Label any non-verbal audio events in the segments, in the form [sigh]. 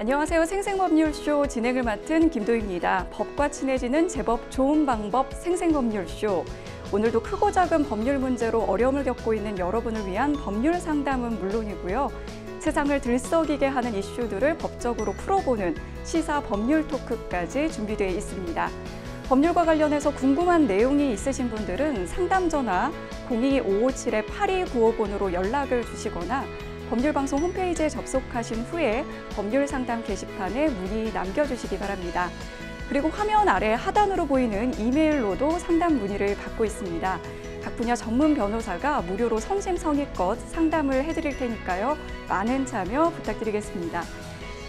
안녕하세요. 생생법률쇼 진행을 맡은 김도입니다. 법과 친해지는 제법 좋은 방법 생생법률쇼. 오늘도 크고 작은 법률 문제로 어려움을 겪고 있는 여러분을 위한 법률 상담은 물론이고요. 세상을 들썩이게 하는 이슈들을 법적으로 풀어보는 시사 법률 토크까지 준비되어 있습니다. 법률과 관련해서 궁금한 내용이 있으신 분들은 상담 전화 02557-8295번으로 연락을 주시거나 법률방송 홈페이지에 접속하신 후에 법률 상담 게시판에 문의 남겨주시기 바랍니다. 그리고 화면 아래 하단으로 보이는 이메일로도 상담 문의를 받고 있습니다. 각 분야 전문 변호사가 무료로 성심성의껏 상담을 해드릴 테니까요. 많은 참여 부탁드리겠습니다.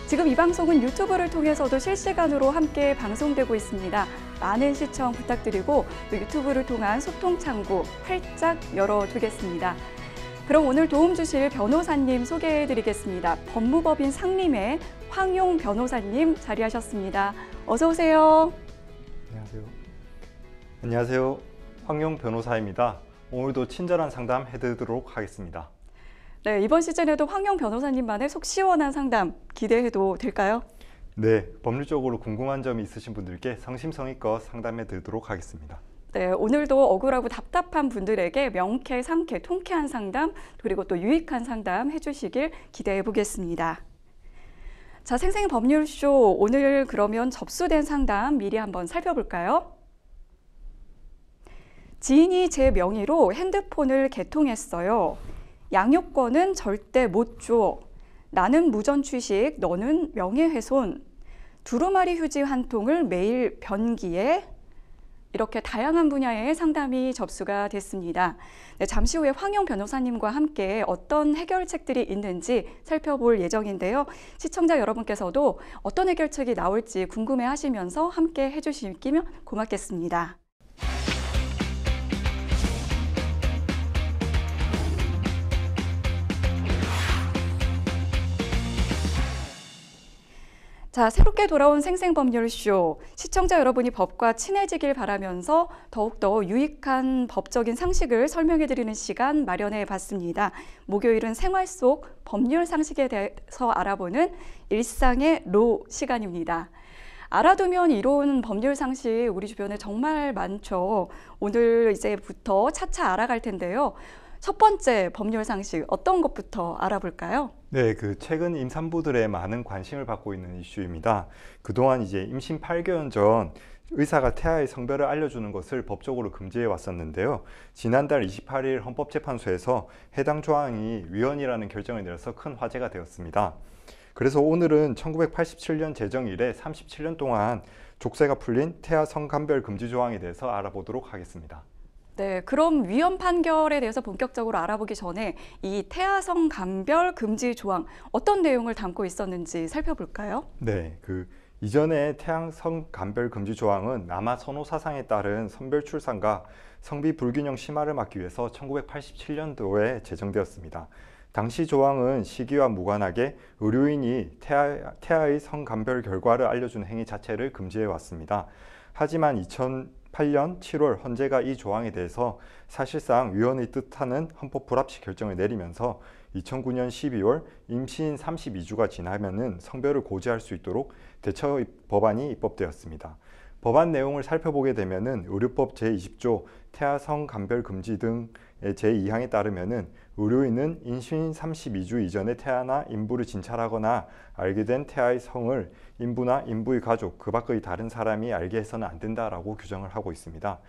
지금 이 방송은 유튜브를 통해서도 실시간으로 함께 방송되고 있습니다. 많은 시청 부탁드리고 또 유튜브를 통한 소통 창구 활짝 열어두겠습니다. 그럼 오늘 도움 주실 변호사님 소개해 드리겠습니다. 법무법인 상림의 황용 변호사님 자리하셨습니다. 어서 오세요. 안녕하세요. 안녕하세요. 황용 변호사입니다. 오늘도 친절한 상담 해드리도록 하겠습니다. 네, 이번 시즌에도 황영 변호사님만의 속 시원한 상담 기대해도 될까요? 네, 법률적으로 궁금한 점이 있으신 분들께 성심성의껏 상담해 드리도록 하겠습니다. 네, 오늘도 억울하고 답답한 분들에게 명쾌, 상쾌, 통쾌한 상담 그리고 또 유익한 상담 해주시길 기대해 보겠습니다. 자, 생생 법률쇼 오늘 그러면 접수된 상담 미리 한번 살펴볼까요? 지인이 제 명의로 핸드폰을 개통했어요. 양육권은 절대 못 줘. 나는 무전 취식, 너는 명예훼손. 두루마리 휴지 한 통을 매일 변기에 이렇게 다양한 분야의 상담이 접수가 됐습니다. 네, 잠시 후에 황영 변호사님과 함께 어떤 해결책들이 있는지 살펴볼 예정인데요. 시청자 여러분께서도 어떤 해결책이 나올지 궁금해하시면서 함께 해주시면 고맙겠습니다. 자, 새롭게 돌아온 생생법률쇼. 시청자 여러분이 법과 친해지길 바라면서 더욱더 유익한 법적인 상식을 설명해드리는 시간 마련해 봤습니다. 목요일은 생활 속 법률 상식에 대해서 알아보는 일상의 로 시간입니다. 알아두면 이로운 법률 상식 우리 주변에 정말 많죠. 오늘 이제부터 차차 알아갈 텐데요. 첫 번째 법률 상식 어떤 것부터 알아볼까요? 네, 그 최근 임산부들의 많은 관심을 받고 있는 이슈입니다. 그동안 이제 임신 8개월 전 의사가 태아의 성별을 알려주는 것을 법적으로 금지해 왔었는데요. 지난달 28일 헌법재판소에서 해당 조항이 위헌이라는 결정을 내려서 큰 화제가 되었습니다. 그래서 오늘은 1987년 제정 이래 37년 동안 족쇄가 풀린 태아 성간별 금지 조항에 대해서 알아보도록 하겠습니다. 네, 그럼 위헌 판결에 대해서 본격적으로 알아보기 전에 이 태아성 감별 금지 조항 어떤 내용을 담고 있었는지 살펴볼까요? 네, 그 이전에 태양성 감별 금지 조항은 남아 선호 사상에 따른 선별 출산과 성비 불균형 심화를 막기 위해서 1987년도에 제정되었습니다. 당시 조항은 시기와 무관하게 의료인이 태아, 태아의 성감별 결과를 알려주 행위 자체를 금지해 왔습니다. 하지만 2000, 2008년 7월 헌재가 이 조항에 대해서 사실상 위헌의 뜻하는 헌법 불합치 결정을 내리면서 2009년 12월 임신 32주가 지나면 성별을 고지할 수 있도록 대처 법안이 입법되었습니다. 법안 내용을 살펴보게 되면 의료법 제20조 태아성 감별 금지 등의 제2항에 따르면 의료인은 임신 32주 이전에 태아나 임부를 진찰하거나 알게 된 태아의 성을 임부나임부의 가족, 그 밖의 다른 사람이 알게 해서는 안 된다라고 규정을 하고 있습니다.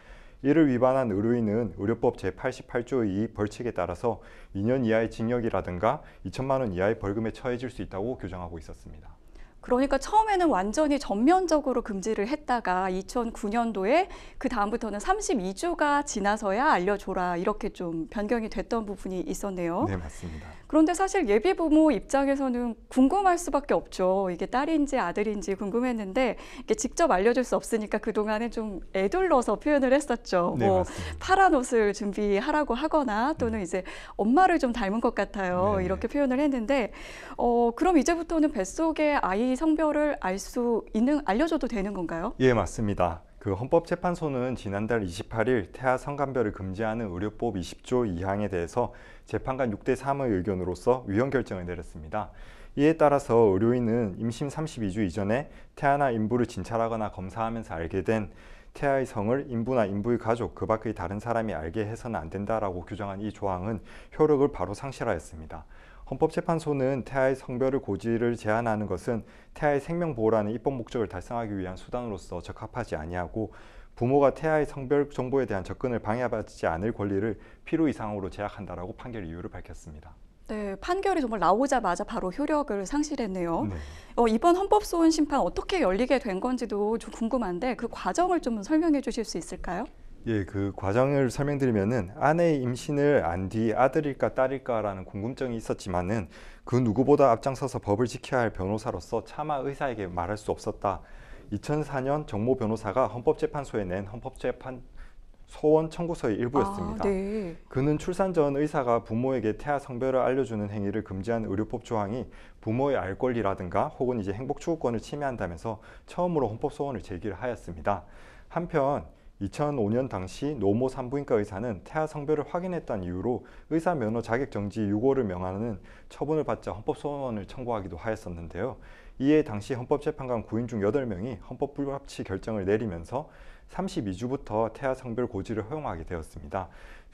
이를 위반한 의료인은 의료법 제88조 2 벌칙에 따라서 2년 이하의 징역이라든가 2천만 원 이하의 벌금에 처해질 수 있다고 규정하고 있었습니다. 그러니까 처음에는 완전히 전면적으로 금지를 했다가 2009년도에 그 다음부터는 32주가 지나서야 알려줘라 이렇게 좀 변경이 됐던 부분이 있었네요. 네, 맞습니다. 그런데 사실 예비 부모 입장에서는 궁금할 수밖에 없죠. 이게 딸인지 아들인지 궁금했는데 직접 알려줄 수 없으니까 그동안에 좀 애둘러서 표현을 했었죠. 네, 뭐 맞습니다. 파란 옷을 준비하라고 하거나 또는 네. 이제 엄마를 좀 닮은 것 같아요. 네. 네. 이렇게 표현을 했는데 어, 그럼 이제부터는 뱃속에 아이 성별을 알 수 있는 알려줘도 되는 건가요? 예, 맞습니다. 그 헌법재판소는 지난달 28일 태아 성간별을 금지하는 의료법 20조 2항에 대해서 재판관 6대 3의 의견으로서 위헌 결정을 내렸습니다. 이에 따라서 의료인은 임신 32주 이전에 태아나 인부를 진찰하거나 검사하면서 알게 된 태아의 성을 인부나 인부의 가족, 그 밖의 다른 사람이 알게 해서는 안 된다라고 규정한 이 조항은 효력을 바로 상실하였습니다. 헌법재판소는 태아의 성별을 고지를 제한하는 것은 태아의 생명보호라는 입법 목적을 달성하기 위한 수단으로서 적합하지 아니하고 부모가 태아의 성별 정보에 대한 접근을 방해받지 않을 권리를 필요 이상으로 제약한다라고 판결 이유를 밝혔습니다. 네, 판결이 정말 나오자마자 바로 효력을 상실했네요. 네. 어, 이번 헌법소원 심판 어떻게 열리게 된 건지도 좀 궁금한데 그 과정을 좀 설명해 주실 수 있을까요? 예, 그 과정을 설명드리면은 아내의 임신을 안 뒤 아들일까 딸일까라는 궁금증이 있었지만은 그 누구보다 앞장서서 법을 지켜야 할 변호사로서 차마 의사에게 말할 수 없었다. 2004년 정모 변호사가 헌법재판소에 낸 헌법재판 소원 청구서의 일부였습니다. 아, 네. 그는 출산 전 의사가 부모에게 태아 성별을 알려주는 행위를 금지한 의료법 조항이 부모의 알 권리라든가 혹은 이제 행복 추구권을 침해한다면서 처음으로 헌법 소원을 제기를 하였습니다. 한편 2005년 당시 노모 산부인과 의사는 태아 성별을 확인했다는 이유로 의사 면허 자격 정지 유고를 명하는 처분을 받자 헌법소원을 청구하기도 하였었는데요. 이에 당시 헌법재판관 9인 중 8명이 헌법불합치 결정을 내리면서 32주부터 태아 성별 고지를 허용하게 되었습니다.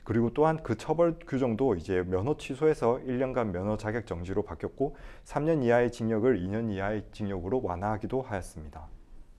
그리고 또한 그 처벌 규정도 이제 면허 취소해서 1년간 면허 자격 정지로 바뀌었고 3년 이하의 징역을 2년 이하의 징역으로 완화하기도 하였습니다.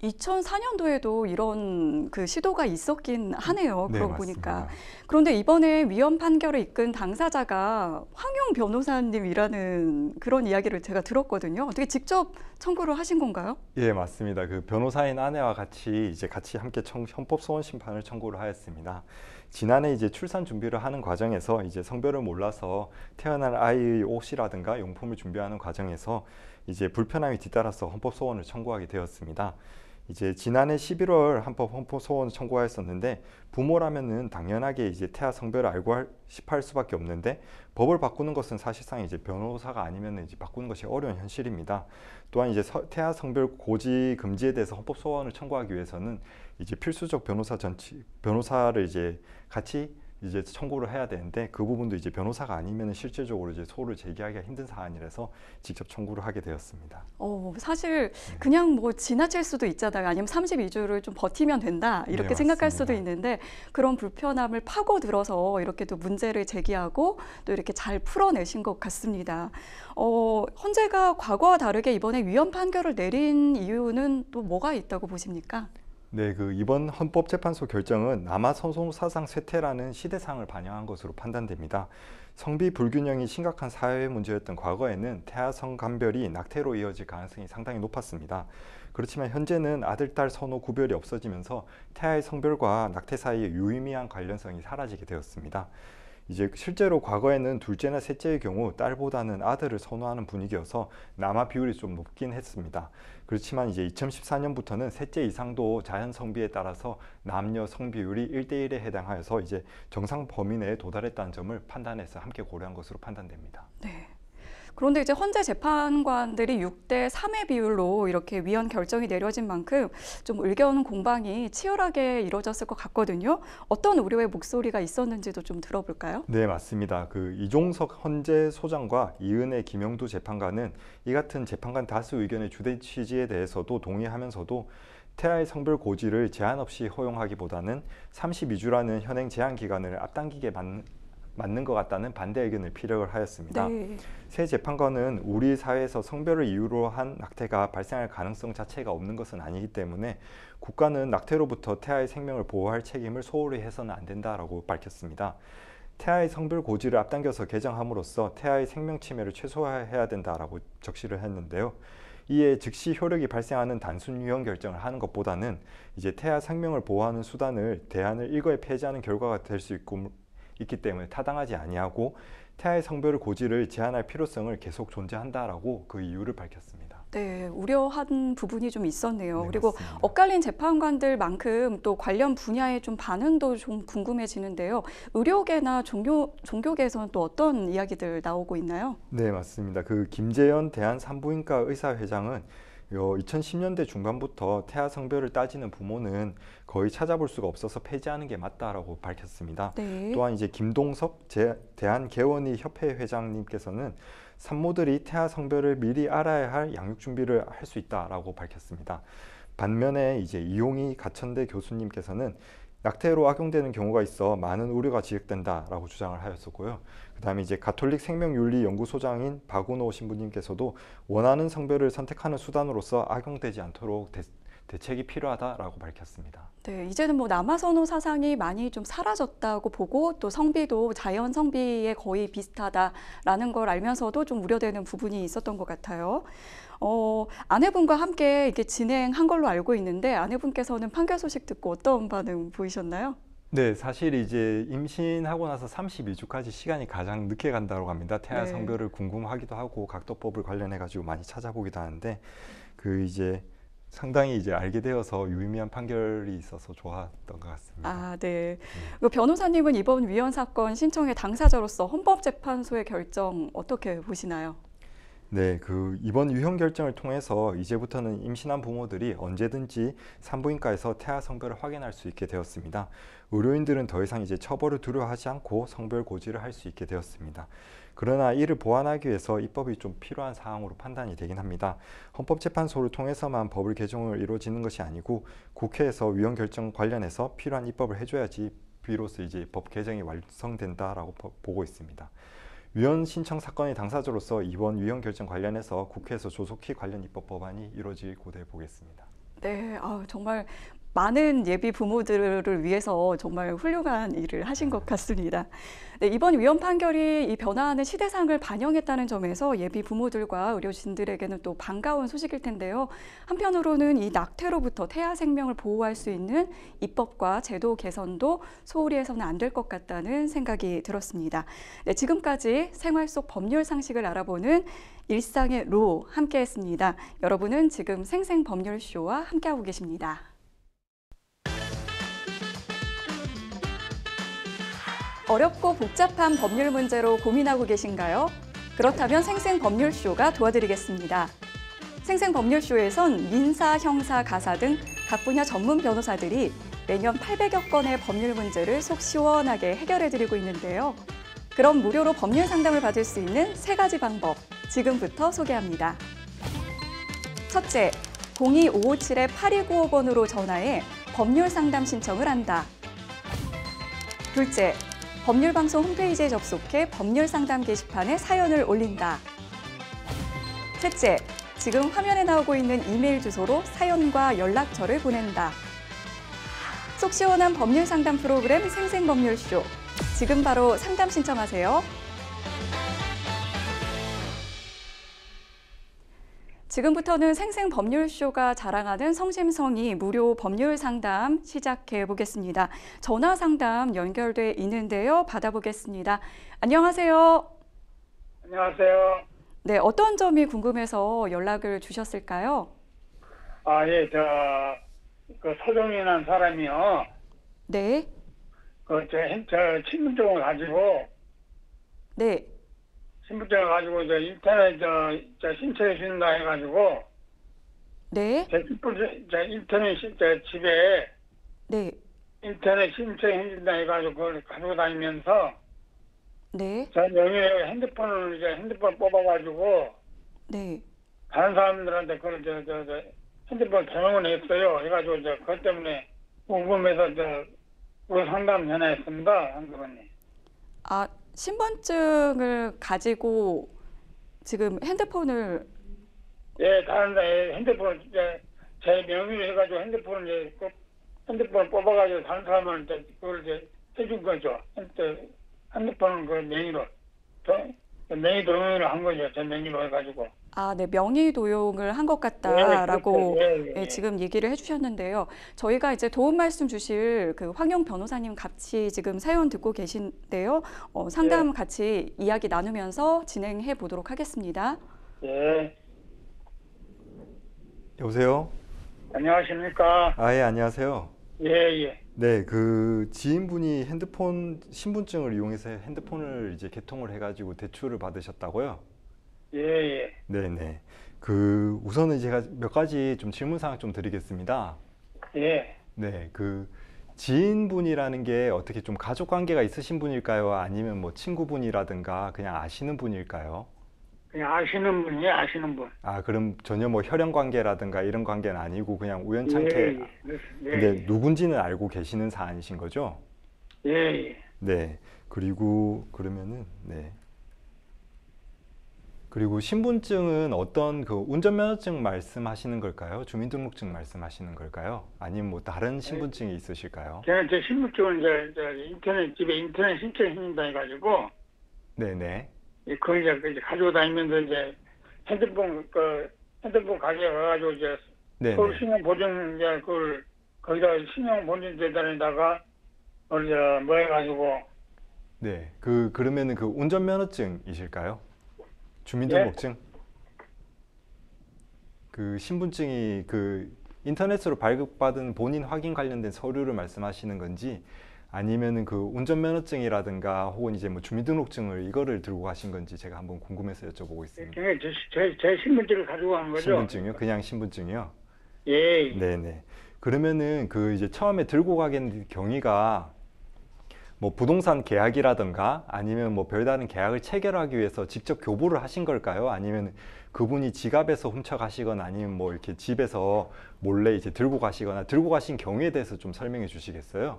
2004년도에도 이런 그 시도가 있었긴 음, 하네요. 네, 그러고 보니까. 그런데 이번에 위헌 판결을 이끈 당사자가 황용 변호사님이라는 그런 이야기를 제가 들었거든요. 어떻게 직접 청구를 하신 건가요? 예, 맞습니다. 그 변호사인 아내와 같이 이제 같이 함께 청, 헌법 소원 심판을 청구를 하였습니다. 지난해 이제 출산 준비를 하는 과정에서 이제 성별을 몰라서 태어날 아이의 옷이라든가 용품을 준비하는 과정에서 이제 불편함이 뒤따라서 헌법 소원을 청구하게 되었습니다. 이제 지난해 11월 한법 헌법 소원 청구하였었는데 부모라면은 당연하게 이제 태아 성별을 알고 할, 싶할 수밖에 없는데 법을 바꾸는 것은 사실상 이제 변호사가 아니면 이제 바꾸는 것이 어려운 현실입니다. 또한 이제 서, 태아 성별 고지 금지에 대해서 헌법 소원을 청구하기 위해서는 이제 필수적 변호사 전치 변호사를 이제 같이 이제 청구를 해야 되는데 그 부분도 이제 변호사가 아니면 실질적으로 이제 소를 제기하기가 힘든 사안이라서 직접 청구를 하게 되었습니다. 어, 사실 네. 그냥 뭐 지나칠 수도 있잖아요. 아니면 32주를 좀 버티면 된다 이렇게 네, 생각할 수도 있는데 그런 불편함을 파고들어서 이렇게 또 문제를 제기하고 또 이렇게 잘 풀어내신 것 같습니다. 어, 헌재가 과거와 다르게 이번에 위헌 판결을 내린 이유는 또 뭐가 있다고 보십니까? 네, 그 이번 헌법재판소 결정은 남아선송 사상 쇠퇴라는 시대상을 반영한 것으로 판단됩니다. 성비 불균형이 심각한 사회 문제였던 과거에는 태아성 간별이 낙태로 이어질 가능성이 상당히 높았습니다. 그렇지만 현재는 아들, 딸, 선호 구별이 없어지면서 태아의 성별과 낙태 사이의 유의미한 관련성이 사라지게 되었습니다. 이제 실제로 과거에는 둘째나 셋째의 경우 딸보다는 아들을 선호하는 분위기여서 남아 비율이 좀 높긴 했습니다. 그렇지만 이제 2014년부터는 셋째 이상도 자연 성비에 따라서 남녀 성비율이 1대1에 해당하여서 이제 정상 범위 내에 도달했다는 점을 판단해서 함께 고려한 것으로 판단됩니다. 네. 그런데 이제 헌재 재판관들이 6대 3의 비율로 이렇게 위헌 결정이 내려진 만큼 좀 의견 공방이 치열하게 이루어졌을 것 같거든요. 어떤 우려의 목소리가 있었는지도 좀 들어볼까요? 네, 맞습니다. 그 이종석 헌재 소장과 이은혜 김영두 재판관은 이 같은 재판관 다수 의견의 주된 취지에 대해서도 동의하면서도 태아의 성별 고지를 제한 없이 허용하기보다는 32주라는 현행 제한 기간을 앞당기게 만, 맞는 것 같다는 반대 의견을 피력을 하였습니다. 네. 새 재판관은 우리 사회에서 성별을 이유로 한 낙태가 발생할 가능성 자체가 없는 것은 아니기 때문에 국가는 낙태로부터 태아의 생명을 보호할 책임을 소홀히 해서는 안 된다라고 밝혔습니다. 태아의 성별 고지를 앞당겨서 개정함으로써 태아의 생명 침해를 최소화해야 된다라고 적시를 했는데요. 이에 즉시 효력이 발생하는 단순 유형 결정을 하는 것보다는 이제 태아 생명을 보호하는 수단을 대안을 일거에 폐지하는 결과가 될 수 있고 있기 때문에 타당하지 아니하고 태아의 성별 고지를 제한할 필요성을 계속 존재한다라고 그 이유를 밝혔습니다. 네, 우려한 부분이 좀 있었네요. 네, 그리고 맞습니다. 엇갈린 재판관들만큼 또 관련 분야의 좀 반응도 좀 궁금해지는데요. 의료계나 종교, 종교계에서는 또 어떤 이야기들 나오고 있나요? 네, 맞습니다. 그 김재현 대한산부인과 의사회장은 요 2010년대 중반부터 태아 성별을 따지는 부모는 거의 찾아볼 수가 없어서 폐지하는 게 맞다라고 밝혔습니다. 네. 또한 이제 김동섭 대한개원의 협회 회장님께서는 산모들이 태아 성별을 미리 알아야 할 양육 준비를 할 수 있다라고 밝혔습니다. 반면에 이제 이용희 가천대 교수님께서는 낙태로 악용되는 경우가 있어 많은 우려가 지적된다라고 주장을 하였었고요. 그 다음에 이제 가톨릭 생명윤리 연구소장인 박은호 신부님께서도 원하는 성별을 선택하는 수단으로서 악용되지 않도록 대, 대책이 필요하다라고 밝혔습니다. 네, 이제는 뭐 남아선호 사상이 많이 좀 사라졌다고 보고 또 성비도 자연 성비에 거의 비슷하다라는 걸 알면서도 좀 우려되는 부분이 있었던 것 같아요. 어, 아내분과 함께 이게 진행한 걸로 알고 있는데 아내분께서는 판결 소식 듣고 어떤 반응 보이셨나요? 네, 사실 이제 임신하고 나서 32주까지 시간이 가장 늦게 간다고 합니다. 태아 네. 성별을 궁금하기도 하고 각도법을 관련해 가지고 많이 찾아보기도 하는데 그 이제 상당히 이제 알게 되어서 유의미한 판결이 있어서 좋았던 것 같습니다. 아, 네. 음. 그 변호사님은 이번 위헌 사건 신청의 당사자로서 헌법재판소의 결정 어떻게 보시나요? 네, 그 이번 유형 결정을 통해서 이제부터는 임신한 부모들이 언제든지 산부인과에서 태아 성별을 확인할 수 있게 되었습니다. 의료인들은 더 이상 이제 처벌을 두려워하지 않고 성별 고지를 할 수 있게 되었습니다. 그러나 이를 보완하기 위해서 입법이 좀 필요한 사항으로 판단이 되긴 합니다. 헌법재판소를 통해서만 법을 개정을 이루어지는 것이 아니고 국회에서 유형 결정 관련해서 필요한 입법을 해줘야지 비로소 이제 법 개정이 완성된다라고 보고 있습니다. 위헌 신청 사건의 당사자로서 이번 위헌 결정 관련해서 국회에서 조속히 관련 입법 법안이 이루어질 고대해 보겠습니다. 네, 아, 정말 많은 예비 부모들을 위해서 정말 훌륭한 일을 하신 것 같습니다. 네, 이번 위헌 판결이 이 변화하는 시대상을 반영했다는 점에서 예비 부모들과 의료진들에게는 또 반가운 소식일 텐데요. 한편으로는 이 낙태로부터 태아 생명을 보호할 수 있는 입법과 제도 개선도 소홀히 해서는 안 될 것 같다는 생각이 들었습니다. 네, 지금까지 생활 속 법률 상식을 알아보는 일상의 로 함께했습니다. 여러분은 지금 생생 법률쇼와 함께하고 계십니다. 어렵고 복잡한 법률 문제로 고민하고 계신가요? 그렇다면 생생 법률쇼가 도와드리겠습니다. 생생 법률쇼에선 민사, 형사, 가사 등 각 분야 전문 변호사들이 매년 800여 건의 법률 문제를 속 시원하게 해결해드리고 있는데요. 그럼 무료로 법률 상담을 받을 수 있는 세 가지 방법 지금부터 소개합니다. 첫째, 02557-8295번으로 전화해 법률 상담 신청을 한다. 둘째, 법률방송 홈페이지에 접속해 법률상담 게시판에 사연을 올린다. 셋째, 지금 화면에 나오고 있는 이메일 주소로 사연과 연락처를 보낸다. 속 시원한 법률 상담 프로그램 생생법률쇼. 지금 바로 상담 신청하세요. 지금부터는 생생 법률쇼가 자랑하는 성심성의 무료 법률 상담 시작해 보겠습니다. 전화 상담 연결돼 있는데요. 받아보겠습니다. 안녕하세요. 안녕하세요. 네, 어떤 점이 궁금해서 연락을 주셨을까요? 아, 예, 저, 그 서정이라는 사람이요. 네. 그, 저, 저 친분증을 가지고. 네. 신분증을 가지고 이제 인터넷 저, 신청해 준다 해가지고 네. 제 신분증 제 인터넷 제 집에 네. 인터넷 신청해 준다 해가지고 그걸 가지고 다니면서 네. 저 명의 핸드폰을 이제 핸드폰 뽑아가지고 네. 다른 사람들한테 그걸 저, 저, 저 핸드폰 전용을 했어요. 해가지고 이제 그것 때문에 궁금해서 저 우리 상담 전화했습니다, 한국언니. 아 신분증을 가지고 지금 핸드폰을 예, 다른 데 예, 핸드폰 이제 제 명의로 해가지고 핸드폰을 이제 핸드폰 뽑아가지고 다른 사람한테 이제 그걸 이제 해준 거죠. 핸드, 핸드폰을그 명의로 저, 그 명의 동의를 한 거죠. 제 명의로 해가지고. 아, 네, 명의도용을 한것 네, 같다라고 네, 그 네, 네. 지금 얘기를 해주셨는데요. 저희가 이제 도움 말씀 주실 그 황영 변호사님 같이 지금 사연 듣고 계신데요. 어, 상담 네. 같이 이야기 나누면서 진행해 보도록 하겠습니다. 네. 여보세요. 안녕하십니까. 아, 예, 안녕하세요. 예, 예. 네, 그 지인분이 핸드폰 신분증을 이용해서 핸드폰을 이제 개통을 해가지고 대출을 받으셨다고요? 예, 예. 네네. 그 우선은 제가 몇 가지 좀 질문사항 좀 드리겠습니다. 예. 네, 그 지인분이라는 게 어떻게 좀 가족 관계가 있으신 분일까요? 아니면 뭐 친구분이라든가 그냥 아시는 분일까요? 그냥 아시는 분이 아시는 분. 아, 그럼 전혀 뭐 혈연 관계라든가 이런 관계는 아니고 그냥 우연찮게 예, 예. 네, 네. 근데 누군지는 알고 계시는 사안이신 거죠? 예. 예. 네. 그리고 그러면은 네. 그리고 신분증은 어떤 그 운전면허증 말씀하시는 걸까요? 주민등록증 말씀하시는 걸까요? 아니면 뭐 다른 네. 신분증이 있으실까요? 제가 제 신분증은 이제, 인터넷 집에 인터넷 신청했다 해가지고 네네. 그걸 이제, 가지고 다니면서 이제 핸드폰 그 핸드폰 가게에 가가지고 이제 네네. 서울 신용 보증 이제 그걸 거기다 신용 보증 재단에다가 그제뭐 해가지고 네. 그 그러면은 그 운전면허증이실까요? 주민등록증? 예? 그 신분증이 그 인터넷으로 발급받은 본인 확인 관련된 서류를 말씀하시는 건지 아니면은 그 운전면허증이라든가 혹은 이제 뭐 주민등록증을 이거를 들고 가신 건지 제가 한번 궁금해서 여쭤보고 있습니다. 네, 제, 제, 제 신분증을 가지고 가 거죠? 신분증요? 그냥 신분증이요? 예. 네네. 그러면은 그 이제 처음에 들고 가게 된 경위가 뭐 부동산 계약이라든가 아니면 뭐 별다른 계약을 체결하기 위해서 직접 교부를 하신 걸까요? 아니면 그분이 지갑에서 훔쳐가시거나 아니면 뭐 이렇게 집에서 몰래 이제 들고 가시거나 들고 가신 경우에 대해서 좀 설명해 주시겠어요?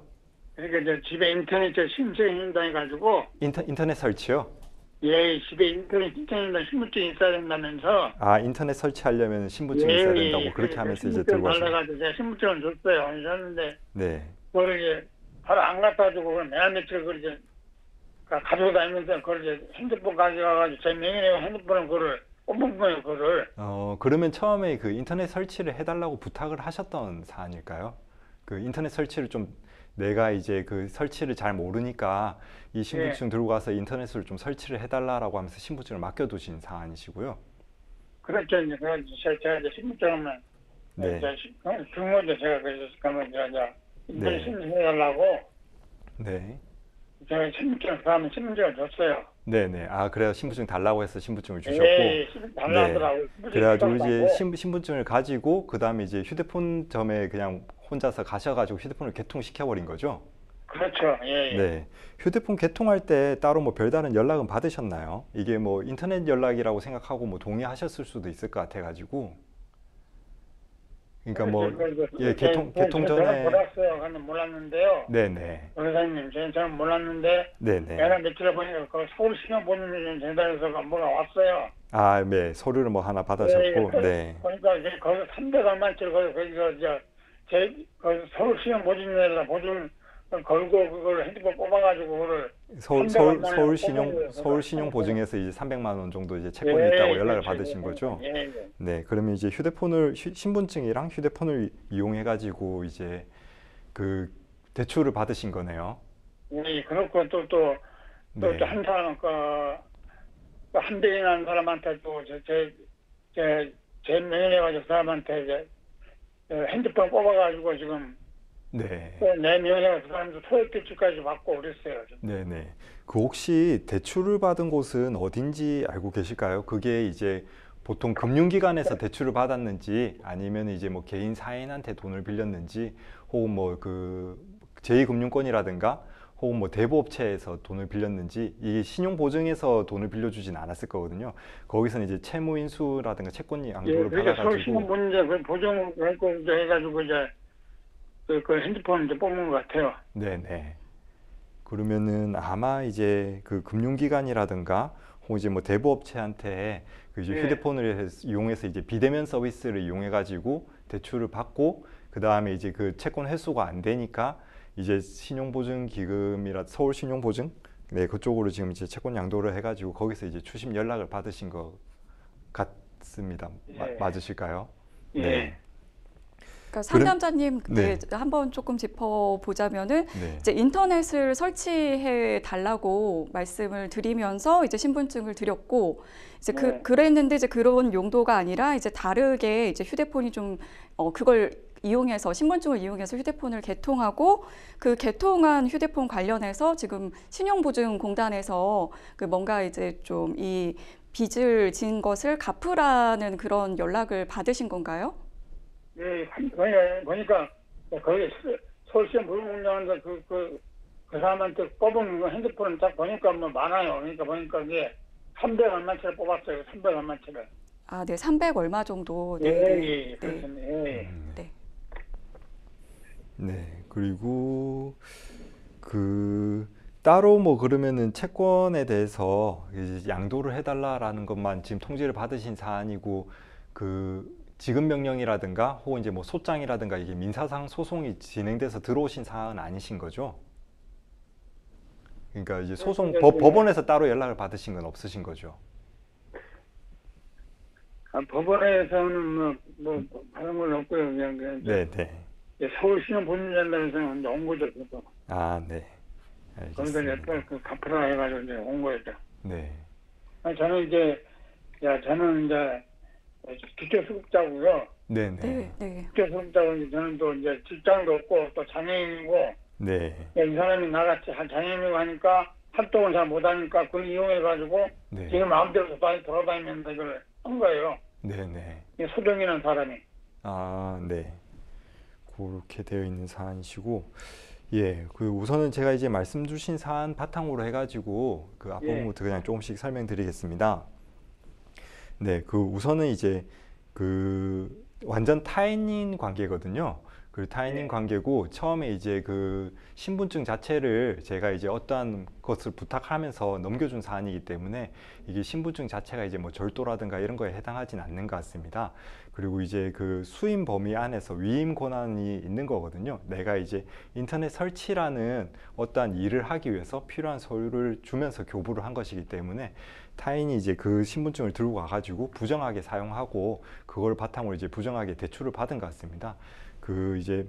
그러니까 이제 집에 인터넷신청해 가지고 인터, 인터넷 설치요? 예, 집에 인터넷 신청인 신분증 있어야 된다면서 아 인터넷 설치하려면 신분증 있어야 예, 예, 된다고 예, 그렇게 예, 하면서 이제 들고 가시고 신 신분증을 줬어요 안는데 네. 그걸 이 바로 안 갖다 주고 그냥 며칠 그러지 가지고 다니면서 그러지 핸드폰 가져가가지고 제 명의로 핸드폰을 그를 뽑은 거예요 그를 어 그러면 처음에 그 인터넷 설치를 해달라고 부탁을 하셨던 사안일까요? 그 인터넷 설치를 좀 내가 이제 그 설치를 잘 모르니까 이 신분증 예. 들고 가서 인터넷을 좀 설치를 해달라고 하면서 신분증을 맡겨두신 사안이시고요. 그렇죠. 이제 제가 이제 신분증을 네. 중고도 어, 제가 그래서 가면 제 말씀을 네. 해달라고 네. 저희 신분증을 그러면 신분증을 줬어요. 네네. 네. 아 그래요. 신분증 달라고 해서 신분증을 예, 주셨고. 예, 달라더라고요. 네. 그래가지고 이제 신, 신분증을 가지고 그 다음에 이제 휴대폰점에 그냥 혼자서 가셔가지고 휴대폰을 개통시켜버린 거죠. 그렇죠. 예, 예. 네. 휴대폰 개통할 때 따로 뭐 별다른 연락은 받으셨나요? 이게 뭐 인터넷 연락이라고 생각하고 뭐 동의하셨을 수도 있을 것 같아가지고. 그러니까 뭐 그 예, 개통 뭐 개통 전에 몰랐어요. 저는 몰랐는데요. 네네. 변사님 저는 저는 몰랐는데. 네네. 내가 며칠 보니까 그 서울시경 보는재단에서 뭐가 왔어요. 아, 네. 서류를 뭐 하나 받으셨고, 예, 예. 네. 그러니까 이 거기 300만 원짜리 거기 서 이제 제 서울시경 보증을 보증 걸고 그걸 핸드폰 뽑아가지고 그걸 서울 서울 서울 신용 서울 신용 보증에서 이제 300만 원 정도 이제 채권이 예, 있다고 예, 연락을 그렇죠. 받으신 거죠. 예, 예. 네, 그러면 이제 휴대폰을 휴, 신분증이랑 휴대폰을 이용해가지고 이제 그 대출을 받으신 거네요. 네, 그렇고 또 또 또한 네. 사람 그, 그 한대인한 사람한테 또 제 제제 명의해가서고 사람한테 이제 어, 핸드폰 뽑아가지고 지금 네. 네. 내년에 한 토익 대출까지 받고 그랬어요. 네네. 네. 그 혹시 대출을 받은 곳은 어딘지 알고 계실까요? 그게 이제 보통 금융기관에서 네. 대출을 받았는지 아니면 이제 뭐 개인 사인한테 돈을 빌렸는지 혹은 뭐 그 제2금융권이라든가 혹은 뭐 대부업체에서 돈을 빌렸는지 이 신용보증에서 돈을 빌려주진 않았을 거거든요. 거기서는 이제 채무인수라든가 채권 예, 양도를 예, 받아가지고. 신문보증보증 그 그 해가지고 이제 그, 그 핸드폰을 이제 뽑는 것 같아요. 네네. 그러면은 아마 이제 그 금융기관이라든가 혹은 뭐 대부업체한테 그 이제 네. 휴대폰을 이용해서 이제 비대면 서비스를 이용해 가지고 대출을 받고 그 다음에 이제 그 채권 회수가 안 되니까 이제 신용보증기금이라 서울 신용보증 네 그쪽으로 지금 이제 채권 양도를 해가지고 거기서 이제 추심 연락을 받으신 것 같습니다. 마- 네. 맞으실까요? 예. 네. 그러니까 상담자님 그 네. 한번 조금 짚어보자면은 네. 이제 인터넷을 설치해 달라고 말씀을 드리면서 이제 신분증을 드렸고 이제 그, 네. 그, 그랬는데 이제 그런 용도가 아니라 이제 다르게 이제 휴대폰이 좀 어, 그걸 이용해서 신분증을 이용해서 휴대폰을 개통하고 그 개통한 휴대폰 관련해서 지금 신용보증공단에서 그 뭔가 이제 좀 이 빚을 진 것을 갚으라는 그런 연락을 받으신 건가요? 예, 보니까 거기 서울시험 불공정한데 그, 그, 그 사람한테 뽑은 핸드폰을 딱 보니까 뭐 많아요. 그러니까 보니까 이게 300 얼마치를 뽑았어요. 300 얼마치를. 아, 네, 300 얼마 정도. 네, 예, 네. 예, 예. 네. 네. 네. 네, 그리고 그 따로 뭐 그러면은 채권에 대해서 양도를 해달라라는 것만 지금 통지를 받으신 사안이고 그 지급 명령이라든가 혹은 이제 뭐 소장이라든가 이게 민사상 소송이 진행돼서 들어오신 사안은 아니신 거죠? 그러니까 이제 네, 소송 네, 법, 법원에서 따로 연락을 받으신 건 없으신 거죠? 아, 법원에서는 뭐, 뭐 하는 건 없고요. 그냥, 그냥 네, 네. 서울시는 본인연락에서 온 거죠. 아, 네. 거기서 그러니까 몇번 그 갚으라 해가지고 이제 온 거죠. 네. 아, 저는 이제 야 저는 이제 네, 국제 수급자고요. 네네. 네, 네. 수급자고 저는 또 이제 직장도 없고 또 장애인이고. 네. 네 이 사람이 나같이 한 장애인이고 니까 활동을 잘 못하니까 그걸 이용해가지고 네. 지금 마음대로 돌아다니면서 이걸 한 거예요. 네네. 이 소정이라는 사람이. 아, 네. 그렇게 되어 있는 사안이시고, 예, 그 우선은 제가 이제 말씀 주신 사안 바탕으로 해가지고 그 앞부분부터 예. 그냥 조금씩 설명드리겠습니다. 네, 그 우선은 이제 그 완전 타인인 관계거든요. 그 타인인 네. 관계고 처음에 이제 그 신분증 자체를 제가 이제 어떠한 것을 부탁하면서 넘겨준 사안이기 때문에 이게 신분증 자체가 이제 뭐 절도라든가 이런 거에 해당하진 않는 것 같습니다. 그리고 이제 그 수임 범위 안에서 위임 권한이 있는 거거든요. 내가 이제 인터넷 설치라는 어떠한 일을 하기 위해서 필요한 소유를 주면서 교부를 한 것이기 때문에 타인이 이제 그 신분증을 들고 가가지고 부정하게 사용하고 그걸 바탕으로 이제 부정하게 대출을 받은 것 같습니다. 그 이제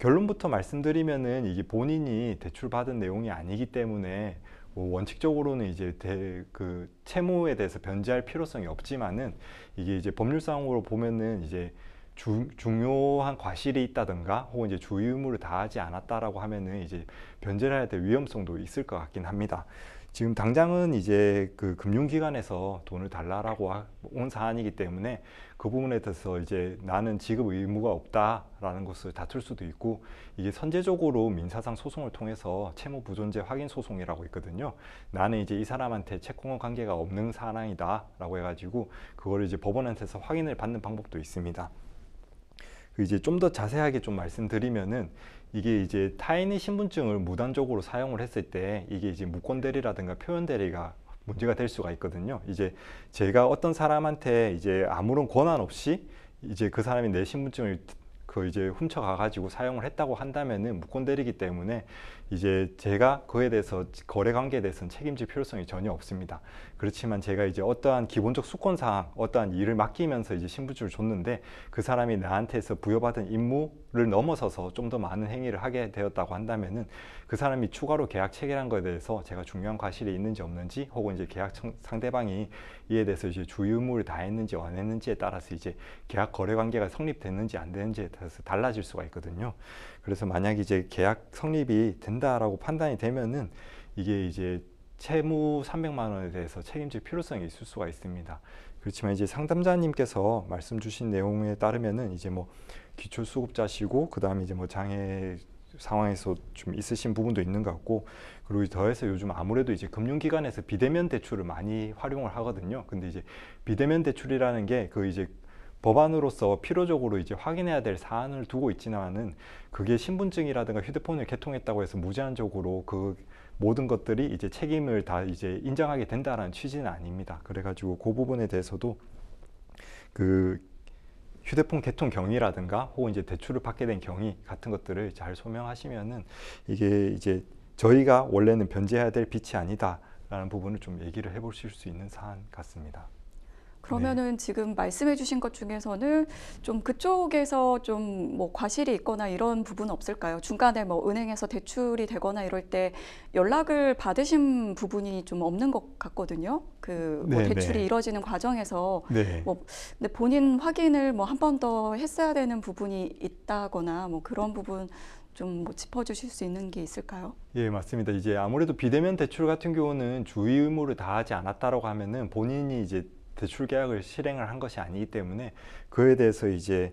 결론부터 말씀드리면은 이게 본인이 대출받은 내용이 아니기 때문에 뭐 원칙적으로는 이제 대, 그 채무에 대해서 변제할 필요성이 없지만은 이게 이제 법률상으로 보면은 이제 주, 중요한 과실이 있다든가 혹은 이제 주의무를 다하지 않았다라고 하면은 이제 변제를 해야 될 위험성도 있을 것 같긴 합니다. 지금 당장은 이제 그 금융기관에서 돈을 달라라고 온 사안이기 때문에 그 부분에 대해서 이제 나는 지급 의무가 없다라는 것을 다툴 수도 있고 이게 선제적으로 민사상 소송을 통해서 채무 부존재 확인 소송이라고 있거든요. 나는 이제 이 사람한테 채권 관계가 없는 사항이다라고 해가지고 그거 이제 법원한테서 확인을 받는 방법도 있습니다. 그 이제 좀 더 자세하게 좀 말씀드리면은 이게 이제 타인의 신분증을 무단적으로 사용을 했을 때 이게 이제 무권 대리라든가 표현 대리가 문제가 될 수가 있거든요. 이제 제가 어떤 사람한테 이제 아무런 권한 없이 이제 그 사람이 내 신분증을 그 이제 훔쳐가 가지고 사용을 했다고 한다면은 무권 대리기 때문에 이제 제가 그에 대해서 거래 관계에 대해서는 책임질 필요성이 전혀 없습니다. 그렇지만 제가 이제 어떠한 기본적 수권 사항, 어떠한 일을 맡기면서 이제 신분증을 줬는데 그 사람이 나한테서 부여받은 임무를 넘어서서 좀 더 많은 행위를 하게 되었다고 한다면은 그 사람이 추가로 계약 체결한 것에 대해서 제가 중요한 과실이 있는지 없는지 혹은 이제 계약 상대방이 이에 대해서 이제 주의 의무를 다했는지 안 했는지에 따라서 이제 계약 거래 관계가 성립됐는지 안됐는지에 따라서 달라질 수가 있거든요. 그래서 만약 이제 계약 성립이 된다라고 판단이 되면은 이게 이제 채무 300만 원에 대해서 책임질 필요성이 있을 수가 있습니다. 그렇지만 이제 상담자님께서 말씀 주신 내용에 따르면은 이제 뭐 기초 수급자시고 그다음에 이제 뭐 장애 상황에서 좀 있으신 부분도 있는 것 같고 그리고 더해서 요즘 아무래도 이제 금융기관에서 비대면 대출을 많이 활용을 하거든요 근데 이제 비대면 대출이라는 게 그 이제 법안으로서 필요적으로 이제 확인해야 될 사안을 두고 있지만은 그게 신분증이라든가 휴대폰을 개통했다고 해서 무제한적으로 그 모든 것들이 이제 책임을 다 이제 인정하게 된다라는 취지는 아닙니다. 그래가지고 그 부분에 대해서도 그 휴대폰 개통 경위라든가 혹은 이제 대출을 받게 된 경위 같은 것들을 잘 소명하시면은 이게 이제 저희가 원래는 변제해야 될 빛이 아니다라는 부분을 좀 얘기를 해보실 수 있는 사안 같습니다. 그러면은 네. 지금 말씀해주신 것 중에서는 좀 그쪽에서 좀 뭐 과실이 있거나 이런 부분 없을까요? 중간에 뭐 은행에서 대출이 되거나 이럴 때 연락을 받으신 부분이 좀 없는 것 같거든요. 그뭐 네, 대출이 네. 이뤄지는 과정에서 네. 뭐 근데 본인 확인을 뭐 한 번 더 했어야 되는 부분이 있다거나 뭐 그런 부분 좀 뭐 짚어주실 수 있는 게 있을까요? 예, 맞습니다. 이제 아무래도 비대면 대출 같은 경우는 주의 의무를 다하지 않았다라고 하면은 본인이 이제 대출 계약을 실행을 한 것이 아니기 때문에 그에 대해서 이제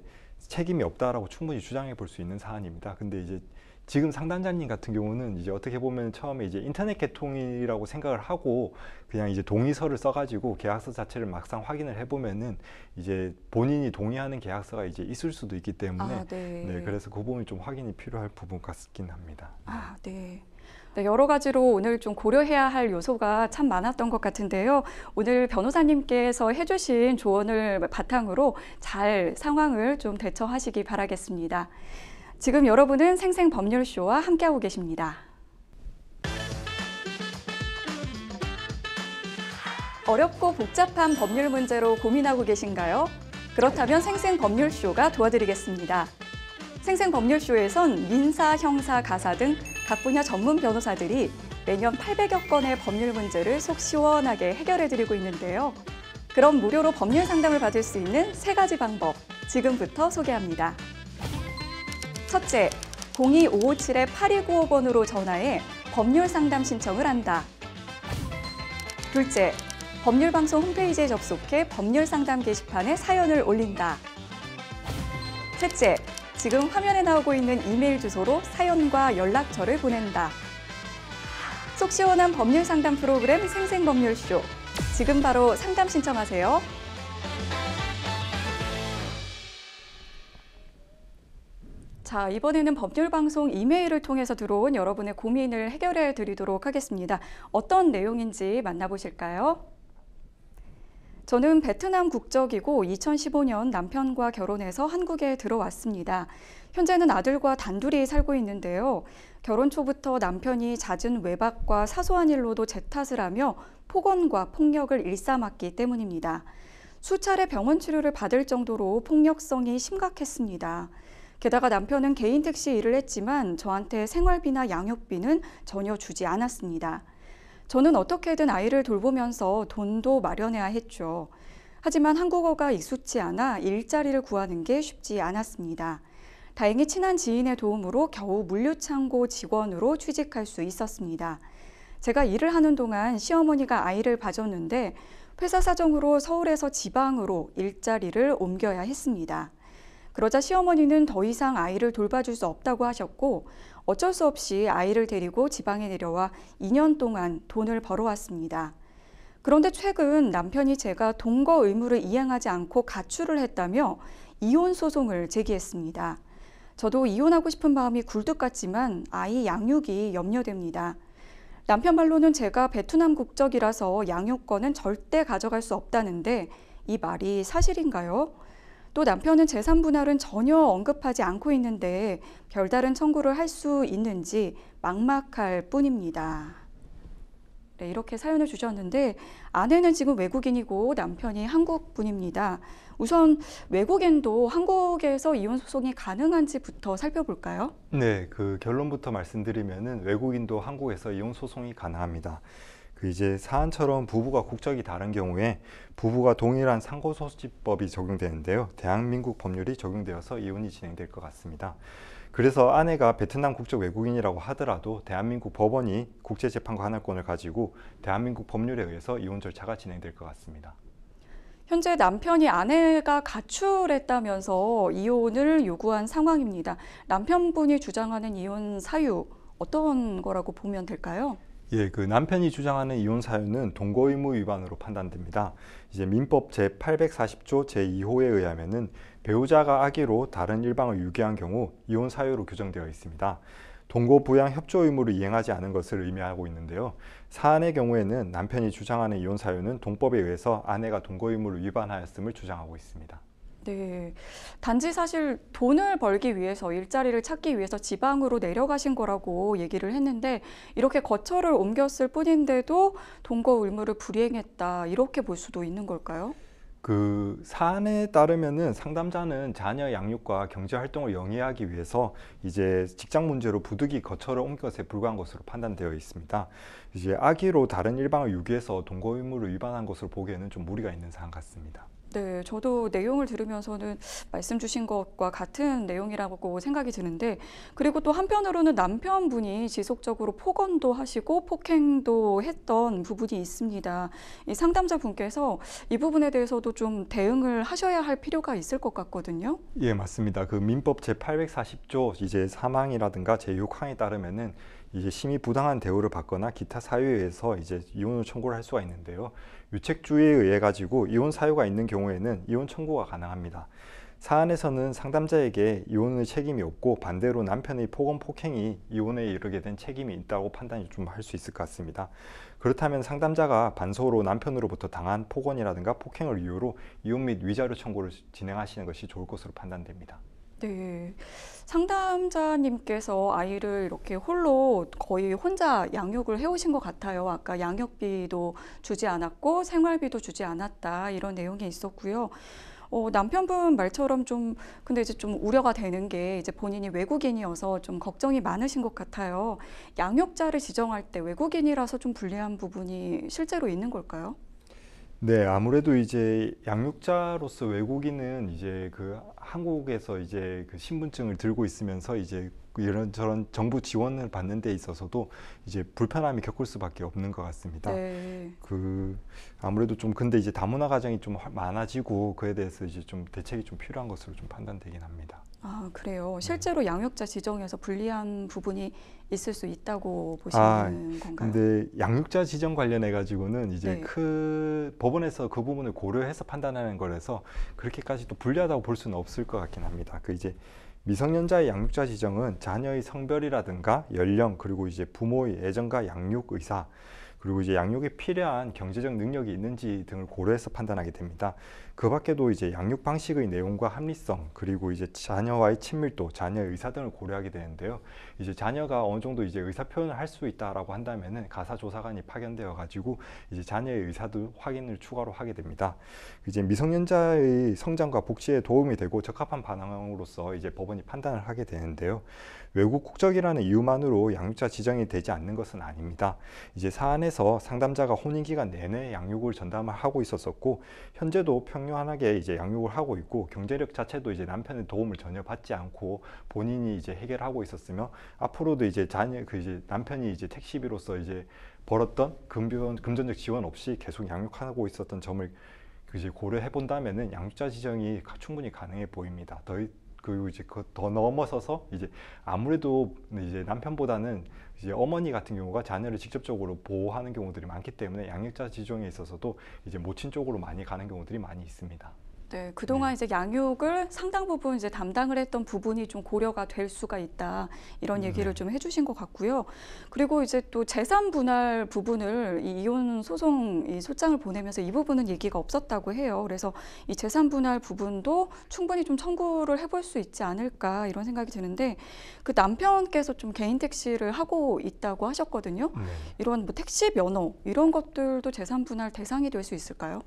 책임이 없다라고 충분히 주장해 볼 수 있는 사안입니다. 근데 이제 지금 상담자님 같은 경우는 이제 어떻게 보면 처음에 이제 인터넷 개통이라고 생각을 하고 그냥 이제 동의서를 써가지고 계약서 자체를 막상 확인을 해보면은 이제 본인이 동의하는 계약서가 이제 있을 수도 있기 때문에 아, 네. 네. 그래서 그 부분이 좀 확인이 필요할 부분 같긴 합니다. 아, 네. 네, 여러 가지로 오늘 좀 고려해야 할 요소가 참 많았던 것 같은데요. 오늘 변호사님께서 해주신 조언을 바탕으로 잘 상황을 좀 대처하시기 바라겠습니다. 지금 여러분은 생생 법률쇼와 함께하고 계십니다. 어렵고 복잡한 법률 문제로 고민하고 계신가요? 그렇다면 생생 법률쇼가 도와드리겠습니다. 생생 법률쇼에선 민사, 형사, 가사 등각 분야 전문 변호사들이 매년 800여 건의 법률 문제를 속 시원하게 해결해드리고 있는데요. 그럼 무료로 법률 상담을 받을 수 있는 세 가지 방법 지금부터 소개합니다. 첫째, 02557-8295번으로 전화해 법률 상담 신청을 한다. 둘째, 법률방송 홈페이지에 접속해 법률 상담 게시판에 사연을 올린다. 셋째, 지금 화면에 나오고 있는 이메일 주소로 사연과 연락처를 보낸다. 속 시원한 법률 상담 프로그램 생생법률쇼. 지금 바로 상담 신청하세요. 자, 이번에는 법률방송 이메일을 통해서 들어온 여러분의 고민을 해결해 드리도록 하겠습니다. 어떤 내용인지 만나보실까요? 저는 베트남 국적이고 2015년 남편과 결혼해서 한국에 들어왔습니다. 현재는 아들과 단둘이 살고 있는데요. 결혼 초부터 남편이 잦은 외박과 사소한 일로도 제 탓을 하며 폭언과 폭력을 일삼았기 때문입니다. 수차례 병원 치료를 받을 정도로 폭력성이 심각했습니다. 게다가 남편은 개인 택시 일을 했지만 저한테 생활비나 양육비는 전혀 주지 않았습니다. 저는 어떻게든 아이를 돌보면서 돈도 마련해야 했죠. 하지만 한국어가 익숙치 않아 일자리를 구하는 게 쉽지 않았습니다. 다행히 친한 지인의 도움으로 겨우 물류창고 직원으로 취직할 수 있었습니다. 제가 일을 하는 동안 시어머니가 아이를 봐줬는데 회사 사정으로 서울에서 지방으로 일자리를 옮겨야 했습니다. 그러자 시어머니는 더 이상 아이를 돌봐줄 수 없다고 하셨고 어쩔 수 없이 아이를 데리고 지방에 내려와 2년 동안 돈을 벌어왔습니다. 그런데 최근 남편이 제가 동거 의무를 이행하지 않고 가출을 했다며 이혼 소송을 제기했습니다. 저도 이혼하고 싶은 마음이 굴뚝 같지만 아이 양육이 염려됩니다. 남편 말로는 제가 베트남 국적이라서 양육권은 절대 가져갈 수 없다는데 이 말이 사실인가요? 또 남편은 재산 분할은 전혀 언급하지 않고 있는데 별다른 청구를 할 수 있는지 막막할 뿐입니다. 네, 이렇게 사연을 주셨는데 아내는 지금 외국인이고 남편이 한국 분입니다. 우선 외국인도 한국에서 이혼 소송이 가능한지부터 살펴볼까요? 네, 그 결론부터 말씀드리면 외국인도 한국에서 이혼 소송이 가능합니다. 그 이제 사안처럼 부부가 국적이 다른 경우에 부부가 동일한 상고소지법이 적용되는데요. 대한민국 법률이 적용되어서 이혼이 진행될 것 같습니다. 그래서 아내가 베트남 국적 외국인이라고 하더라도 대한민국 법원이 국제재판과 하나권을 가지고 대한민국 법률에 의해서 이혼 절차가 진행될 것 같습니다. 현재 남편이 아내가 가출했다면서 이혼을 요구한 상황입니다. 남편분이 주장하는 이혼 사유 어떤 거라고 보면 될까요? 예, 그 남편이 주장하는 이혼 사유는 동거 의무 위반으로 판단됩니다. 이제 민법 제840조 제2호에 의하면은 배우자가 아기로 다른 일방을 유기한 경우 이혼 사유로 규정되어 있습니다. 동거 부양 협조 의무를 이행하지 않은 것을 의미하고 있는데요. 사안의 경우에는 남편이 주장하는 이혼 사유는 동법에 의해서 아내가 동거 의무를 위반하였음을 주장하고 있습니다. 네. 단지 사실 돈을 벌기 위해서 일자리를 찾기 위해서 지방으로 내려가신 거라고 얘기를 했는데 이렇게 거처를 옮겼을 뿐인데도 동거 의무를 불이행했다 이렇게 볼 수도 있는 걸까요? 그 사안에 따르면은 상담자는 자녀 양육과 경제 활동을 영위하기 위해서 이제 직장 문제로 부득이 거처를 옮긴 것에 불과한 것으로 판단되어 있습니다. 이제 아기로 다른 일방을 유기해서 동거 의무를 위반한 것으로 보기에는 좀 무리가 있는 사안 같습니다. 네, 저도 내용을 들으면서는 말씀 주신 것과 같은 내용이라고 생각이 드는데, 그리고 또 한편으로는 남편분이 지속적으로 폭언도 하시고 폭행도 했던 부분이 있습니다. 이 상담자분께서 이 부분에 대해서도 좀 대응을 하셔야 할 필요가 있을 것 같거든요. 예, 맞습니다. 그 민법 제840조 이제 3항이라든가 제 6항에 따르면은 이제 심히 부당한 대우를 받거나 기타 사유에 의해서 이제 이혼을 청구를 할 수가 있는데요. 유책주의에 의해 가지고 이혼 사유가 있는 경우에는 이혼 청구가 가능합니다. 사안에서는 상담자에게 이혼의 책임이 없고 반대로 남편의 폭언 폭행이 이혼에 이르게 된 책임이 있다고 판단이 좀할 수 있을 것 같습니다. 그렇다면 상담자가 반소로 남편으로부터 당한 폭언이라든가 폭행을 이유로 이혼 및 위자료 청구를 진행하시는 것이 좋을 것으로 판단됩니다. 네. 상담자님께서 아이를 이렇게 홀로 거의 혼자 양육을 해오신 것 같아요. 아까 양육비도 주지 않았고 생활비도 주지 않았다 이런 내용이 있었고요. 어, 남편분 말처럼 좀 근데 이제 좀 우려가 되는 게 이제 본인이 외국인이어서 좀 걱정이 많으신 것 같아요. 양육자를 지정할 때 외국인이라서 좀 불리한 부분이 실제로 있는 걸까요? 네, 아무래도 이제 양육자로서 외국인은 이제 그 한국에서 이제 그 신분증을 들고 있으면서 이제 이런 저런 정부 지원을 받는 데 있어서도 이제 불편함이 겪을 수밖에 없는 것 같습니다. 네. 그 아무래도 좀 근데 이제 다문화 가정이 좀 많아지고 그에 대해서 이제 좀 대책이 좀 필요한 것으로 좀 판단되긴 합니다. 아 그래요. 네. 실제로 네. 양육자 지정에서 불리한 부분이 있을 수 있다고 아, 보시는 아, 건가요? 근데 양육자 지정 관련해 가지고는 이제 네. 그 법원에서 그 부분을 고려해서 판단하는 거라서 그렇게까지 또 불리하다고 볼 수는 없을 것 같긴 합니다. 그 이제 미성년자의 양육자 지정은 자녀의 성별이라든가 연령 그리고 이제 부모의 애정과 양육 의사 그리고 이제 양육에 필요한 경제적 능력이 있는지 등을 고려해서 판단하게 됩니다. 그 밖에도 이제 양육 방식의 내용과 합리성 그리고 이제 자녀와의 친밀도, 자녀의 의사 등을 고려하게 되는데요. 이제 자녀가 어느 정도 이제 의사 표현을 할 수 있다라고 한다면은 가사 조사관이 파견되어 가지고 이제 자녀의 의사도 확인을 추가로 하게 됩니다. 이제 미성년자의 성장과 복지에 도움이 되고 적합한 반항으로서 이제 법원이 판단을 하게 되는데요. 외국 국적이라는 이유만으로 양육자 지정이 되지 않는 것은 아닙니다. 이제 사안에서 상담자가 혼인 기간 내내 양육을 전담하고 있었었고 현재도 평 당연하게 이제 양육을 하고 있고 경제력 자체도 이제 남편의 도움을 전혀 받지 않고 본인이 이제 해결하고 있었으며 앞으로도 이제 자녀 그 이제 남편이 이제 택시비로서 이제 벌었던 금전 금전적 지원 없이 계속 양육하고 있었던 점을 그 이제 고려해 본다면은 양육자 지정이 충분히 가능해 보입니다. 더 그리고 이제 그더 넘어서서 이제 아무래도 이제 남편보다는 이제 어머니 같은 경우가 자녀를 직접적으로 보호하는 경우들이 많기 때문에 양육자 지종에 있어서도 이제 모친 쪽으로 많이 가는 경우들이 많이 있습니다. 네, 그동안 네. 이제 양육을 상당 부분 이제 담당을 했던 부분이 좀 고려가 될 수가 있다. 이런 음, 네. 얘기를 네. 좀 해주신 것 같고요. 그리고 이제 또 재산 분할 부분을 이 이혼 소송 이 소장을 보내면서 이 부분은 얘기가 없었다고 해요. 그래서 이 재산 분할 부분도 충분히 좀 청구를 해볼 수 있지 않을까 이런 생각이 드는데 그 남편께서 좀 개인 택시를 하고 있다고 하셨거든요. 네. 이런 뭐 택시 면허 이런 것들도 재산 분할 대상이 될 수 있을까요?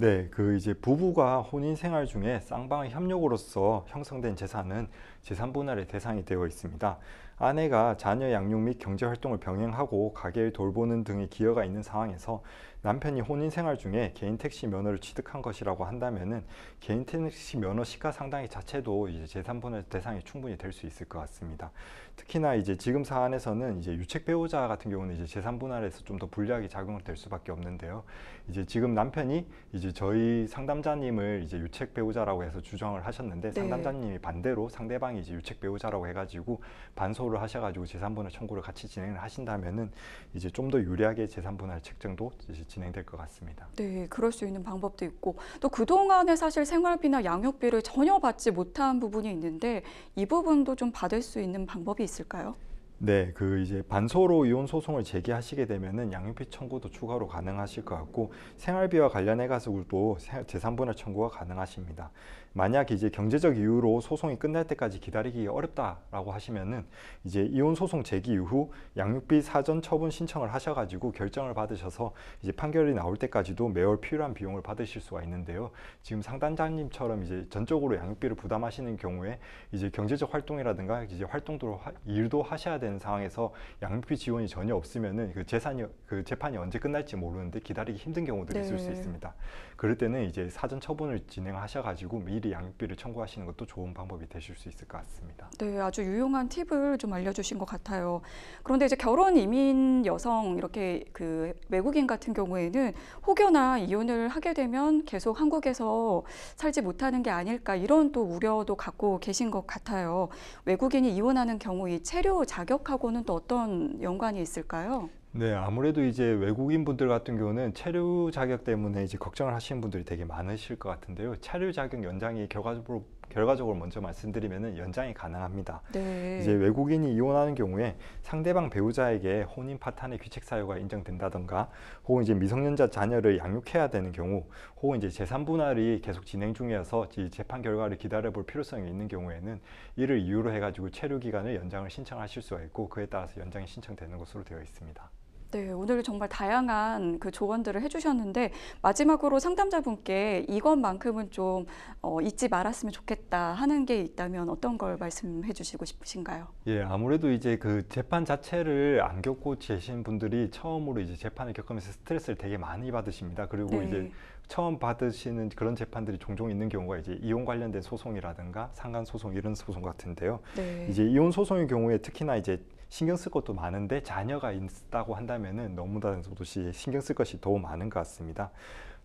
네, 그 이제 부부가 혼인 생활 중에 쌍방의 협력으로서 형성된 재산은 재산 분할의 대상이 되어 있습니다. 아내가 자녀 양육 및 경제 활동을 병행하고 가게를 돌보는 등의 기여가 있는 상황에서 남편이 혼인생활 중에 개인 택시 면허를 취득한 것이라고 한다면은 개인 택시 면허 시가 상당히 자체도 이제 재산분할 대상이 충분히 될 수 있을 것 같습니다. 특히나 이제 지금 사안에서는 이제 유책 배우자 같은 경우는 이제 재산분할에서 좀 더 불리하게 작용될 수밖에 없는데요. 이제 지금 남편이 이제 저희 상담자님을 이제 유책 배우자라고 해서 주장을 하셨는데 네. 상담자님이 반대로 상대방이 이제 유책 배우자라고 해가지고 반소를 하셔가지고 재산분할 청구를 같이 진행을 하신다면은 이제 좀 더 유리하게 재산분할 책정도 이제 진행될 것 같습니다. 네, 그럴 수 있는 방법도 있고 또 그동안에 사실 생활비나 양육비를 전혀 받지 못한 부분이 있는데 이 부분도 좀 받을 수 있는 방법이 있을까요? 네, 그 이제 반소로 이혼 소송을 제기하시게 되면은 양육비 청구도 추가로 가능하실 것 같고 생활비와 관련해 가지고도 재산분할 청구가 가능하십니다. 만약 이제 경제적 이유로 소송이 끝날 때까지 기다리기 어렵다라고 하시면은 이제 이혼 소송 제기 이후 양육비 사전 처분 신청을 하셔가지고 결정을 받으셔서 이제 판결이 나올 때까지도 매월 필요한 비용을 받으실 수가 있는데요. 지금 상담자님처럼 이제 전적으로 양육비를 부담하시는 경우에 이제 경제적 활동이라든가 이제 활동도 일도 하셔야 되는 상황에서 양육비 지원이 전혀 없으면은 그 재산이 그 재판이 언제 끝날지 모르는데 기다리기 힘든 경우들이 네. 있을 수 네. 있습니다. 그럴 때는 이제 사전 처분을 진행하셔가지고 미 미리 양육비를 청구하시는 것도 좋은 방법이 되실 수 있을 것 같습니다. 네, 아주 유용한 팁을 좀 알려주신 것 같아요. 그런데 이제 결혼 이민 여성 이렇게 그 외국인 같은 경우에는 혹여나 이혼을 하게 되면 계속 한국에서 살지 못하는 게 아닐까 이런 또 우려도 갖고 계신 것 같아요. 외국인이 이혼하는 경우 이 체류 자격하고는 또 어떤 연관이 있을까요? 네, 아무래도 이제 외국인 분들 같은 경우는 체류 자격 때문에 이제 걱정을 하시는 분들이 되게 많으실 것 같은데요. 체류 자격 연장이 결과적으로 결과적으로 먼저 말씀드리면 연장이 가능합니다. 네. 이제 외국인이 이혼하는 경우에 상대방 배우자에게 혼인 파탄의 귀책 사유가 인정된다던가 혹은 이제 미성년자 자녀를 양육해야 되는 경우 혹은 이제 재산 분할이 계속 진행 중이어서 재판 결과를 기다려 볼 필요성이 있는 경우에는 이를 이유로 해가지고 체류 기간을 연장을 신청하실 수가 있고 그에 따라서 연장이 신청되는 것으로 되어 있습니다. 네, 오늘 정말 다양한 그 조언들을 해주셨는데 마지막으로 상담자분께 이것만큼은 좀 어, 잊지 말았으면 좋겠다 하는 게 있다면 어떤 걸 말씀해 주시고 싶으신가요? 예, 아무래도 이제 그 재판 자체를 안 겪고 계신 분들이 처음으로 이제 재판을 겪으면서 스트레스를 되게 많이 받으십니다. 그리고 네. 이제 처음 받으시는 그런 재판들이 종종 있는 경우가 이제 이혼 관련된 소송이라든가 상간 소송 이런 소송 같은데요. 네. 이제 이혼 소송의 경우에 특히나 이제 신경 쓸 것도 많은데 자녀가 있다고 한다면 너무나 도시 신경 쓸 것이 더 많은 것 같습니다.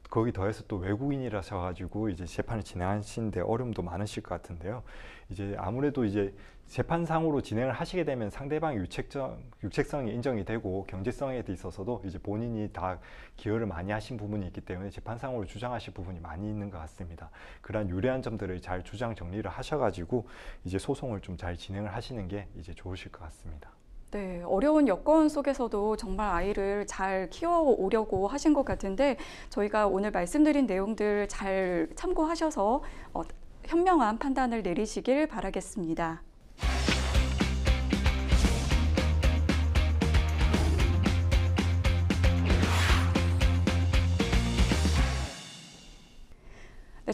거기 더해서 또외국인이라셔 가지고 이제 재판을 진행하시는데 어려움도 많으실 것 같은데요. 이제 아무래도 이제 재판상으로 진행을 하시게 되면 상대방 유책성, 유책성이 인정이 되고 경제성에 있어서도 이제 본인이 다 기여를 많이 하신 부분이 있기 때문에 재판상으로 주장하실 부분이 많이 있는 것 같습니다. 그러한 유리한 점들을 잘 주장 정리를 하셔가지고 이제 소송을 좀 잘 진행을 하시는 게 이제 좋으실 것 같습니다. 네, 어려운 여건 속에서도 정말 아이를 잘 키워오려고 하신 것 같은데 저희가 오늘 말씀드린 내용들 잘 참고하셔서 어, 현명한 판단을 내리시길 바라겠습니다.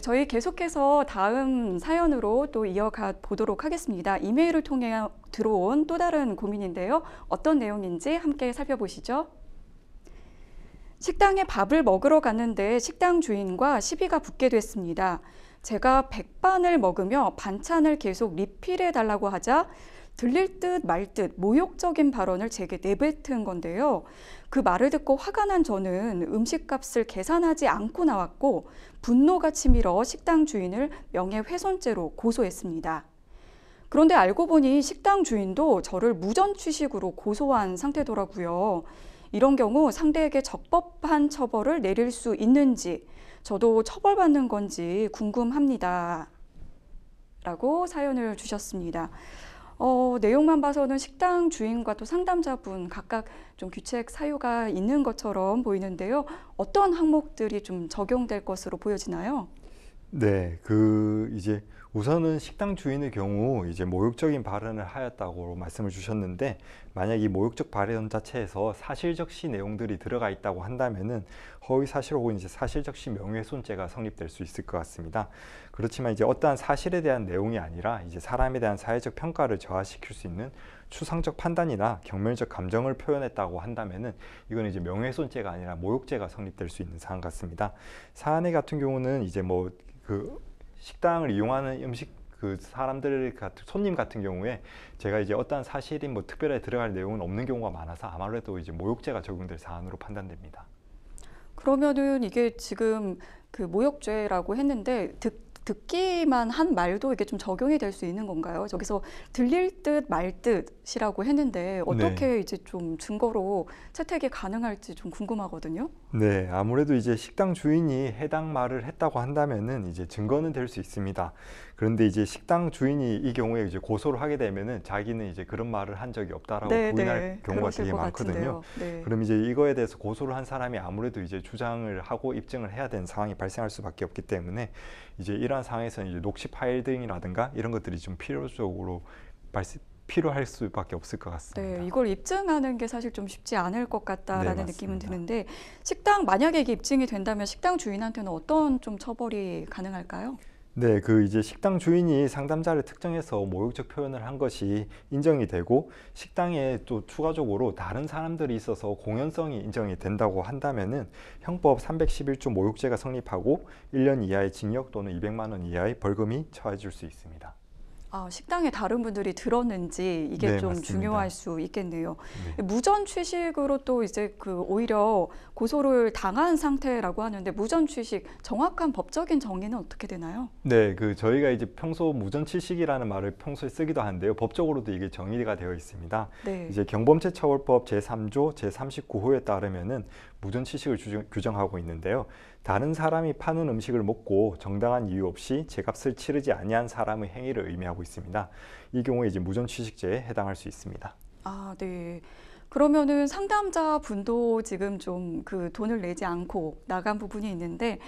그러니까 저희 계속해서 다음 사연으로 또 이어가 보도록 하겠습니다. 이메일을 통해 들어온 또 다른 고민인데요. 어떤 내용인지 함께 살펴보시죠. 식당에 밥을 먹으러 갔는데 식당 주인과 시비가 붙게 됐습니다. 제가 백반을 먹으며 반찬을 계속 리필해 달라고 하자 들릴 듯 말 듯 모욕적인 발언을 제게 내뱉은 건데요. 그 말을 듣고 화가 난 저는 음식값을 계산하지 않고 나왔고 분노가 치밀어 식당 주인을 명예훼손죄로 고소했습니다. 그런데 알고 보니 식당 주인도 저를 무전 취식으로 고소한 상태더라고요. 이런 경우 상대에게 적법한 처벌을 내릴 수 있는지 저도 처벌받는 건지 궁금합니다. 라고 사연을 주셨습니다. 어, 내용만 봐서는 식당 주인과 또 상담자분 각각 좀 규책 사유가 있는 것처럼 보이는데요. 어떤 항목들이 좀 적용될 것으로 보여지나요? 네, 그 이제 우선은 식당 주인의 경우 이제 모욕적인 발언을 하였다고 말씀을 주셨는데 만약 이 모욕적 발언 자체에서 사실적 시 내용들이 들어가 있다고 한다면은 허위 사실 혹은 이제 사실적 시 명예훼손죄가 성립될 수 있을 것 같습니다. 그렇지만 이제 어떠한 사실에 대한 내용이 아니라 이제 사람에 대한 사회적 평가를 저하시킬 수 있는 추상적 판단이나 경멸적 감정을 표현했다고 한다면은 이건 이제 명예훼손죄가 아니라 모욕죄가 성립될 수 있는 사안 같습니다. 사안의 같은 경우는 이제 뭐그 식당을 이용하는 음식 그 사람들 같은 손님 같은 경우에 제가 이제 어떠한 사실이 뭐 특별하게 들어갈 내용은 없는 경우가 많아서 아무래도 이제 모욕죄가 적용될 사안으로 판단됩니다. 그러면은 이게 지금 그 모욕죄라고 했는데 듣기만 한 말도 이게 좀 적용이 될 수 있는 건가요? 저기서 들릴 듯 말 듯이라고 했는데 어떻게 네. 이제 좀 증거로 채택이 가능할지 좀 궁금하거든요. 네, 아무래도 이제 식당 주인이 해당 말을 했다고 한다면은 이제 증거는 될 수 있습니다. 그런데 이제 식당 주인이 이 경우에 이제 고소를 하게 되면은 자기는 이제 그런 말을 한 적이 없다라고 네, 부인할 네. 경우가 되게 많거든요. 네. 그럼 이제 이거에 대해서 고소를 한 사람이 아무래도 이제 주장을 하고 입증을 해야 되는 상황이 발생할 수밖에 없기 때문에 이제 이러한 상황에서는 이제 녹취 파일 등이라든가 이런 것들이 좀 필요적으로 발생 필요할 수밖에 없을 것 같습니다. 네, 이걸 입증하는 게 사실 좀 쉽지 않을 것 같다라는 네, 느낌은 드는데 식당 만약에 이게 입증이 된다면 식당 주인한테는 어떤 좀 처벌이 가능할까요? 네, 그 이제 식당 주인이 상담자를 특정해서 모욕적 표현을 한 것이 인정이 되고 식당에 또 추가적으로 다른 사람들이 있어서 공연성이 인정이 된다고 한다면은 형법 311조 모욕죄가 성립하고 1년 이하의 징역 또는 200만 원 이하의 벌금이 처해질 수 있습니다. 아, 식당에 다른 분들이 들었는지 이게 네, 좀 맞습니다. 중요할 수 있겠네요. 네. 무전 취식으로 또 이제 그 오히려 고소를 당한 상태라고 하는데 무전 취식 정확한 법적인 정의는 어떻게 되나요? 네, 그 저희가 이제 평소 무전 취식이라는 말을 평소에 쓰기도 하는데요. 법적으로도 이게 정의가 되어 있습니다. 네. 이제 경범죄처벌법 제3조 제39호에 따르면은 무전 취식을 규정하고 있는데요. 다른 사람이 파는 음식을 먹고 정당한 이유 없이 제값을 치르지 아니한 사람의 행위를 의미하고 있습니다. 이 경우에 이제 무전 취식죄에 해당할 수 있습니다. 아, 네. 그러면은 상담자 분도 지금 좀 그 돈을 내지 않고 나간 부분이 있는데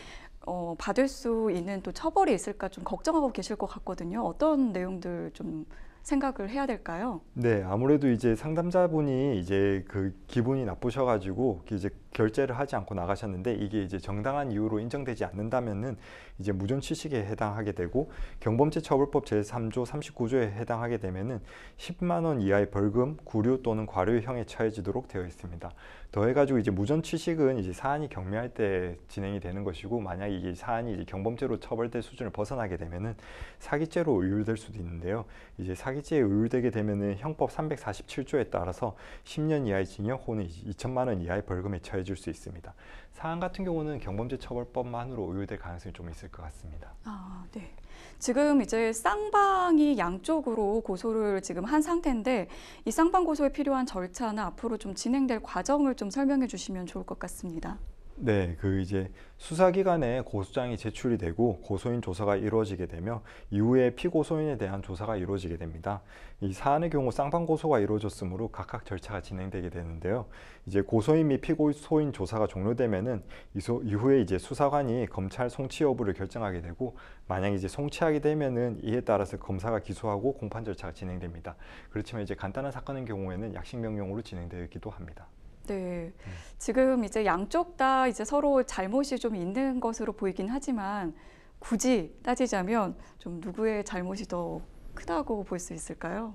어, 받을 수 있는 또 처벌이 있을까 좀 걱정하고 계실 것 같거든요. 어떤 내용들 좀 생각을 해야 될까요? 네, 아무래도 이제 상담자분이 이제 그 기분이 나쁘셔가지고 이제 결제를 하지 않고 나가셨는데 이게 이제 정당한 이유로 인정되지 않는다면은 이제 무전취식에 해당하게 되고 경범죄처벌법 제3조 39조에 해당하게 되면은 10만 원 이하의 벌금, 구류 또는 과료형에 처해지도록 되어 있습니다. 더해가지고 이제 무전취식은 이제 사안이 경미할 때 진행이 되는 것이고 만약 이게 사안이 이제 경범죄로 처벌될 수준을 벗어나게 되면은 사기죄로 의율될 수도 있는데요. 이제 사기죄에 의율되게 되면은 형법 347조에 따라서 10년 이하의 징역 혹은 2천만 원 이하의 벌금에 처해질 수 있습니다. 사안 같은 경우는 경범죄처벌법만으로 의율될 가능성이 좀 있습니다. 있을 것 같습니다. 아, 네. 지금 이제 쌍방이 양쪽으로 고소를 지금 한 상태인데 이 쌍방 고소에 필요한 절차나 앞으로 좀 진행될 과정을 좀 설명해 주시면 좋을 것 같습니다. 네, 그 이제 수사기관에 고소장이 제출이 되고 고소인 조사가 이루어지게 되며 이후에 피고소인에 대한 조사가 이루어지게 됩니다. 이 사안의 경우 쌍방고소가 이루어졌으므로 각각 절차가 진행되게 되는데요. 이제 고소인 및 피고소인 조사가 종료되면은 이소, 이후에 이제 수사관이 검찰 송치 여부를 결정하게 되고 만약 이제 송치하게 되면은 이에 따라서 검사가 기소하고 공판 절차가 진행됩니다. 그렇지만 이제 간단한 사건인 경우에는 약식 명령으로 진행되기도 합니다. 네. 음. 지금 이제 양쪽 다 이제 서로 잘못이 좀 있는 것으로 보이긴 하지만 굳이 따지자면 좀 누구의 잘못이 더 크다고 볼 수 있을까요?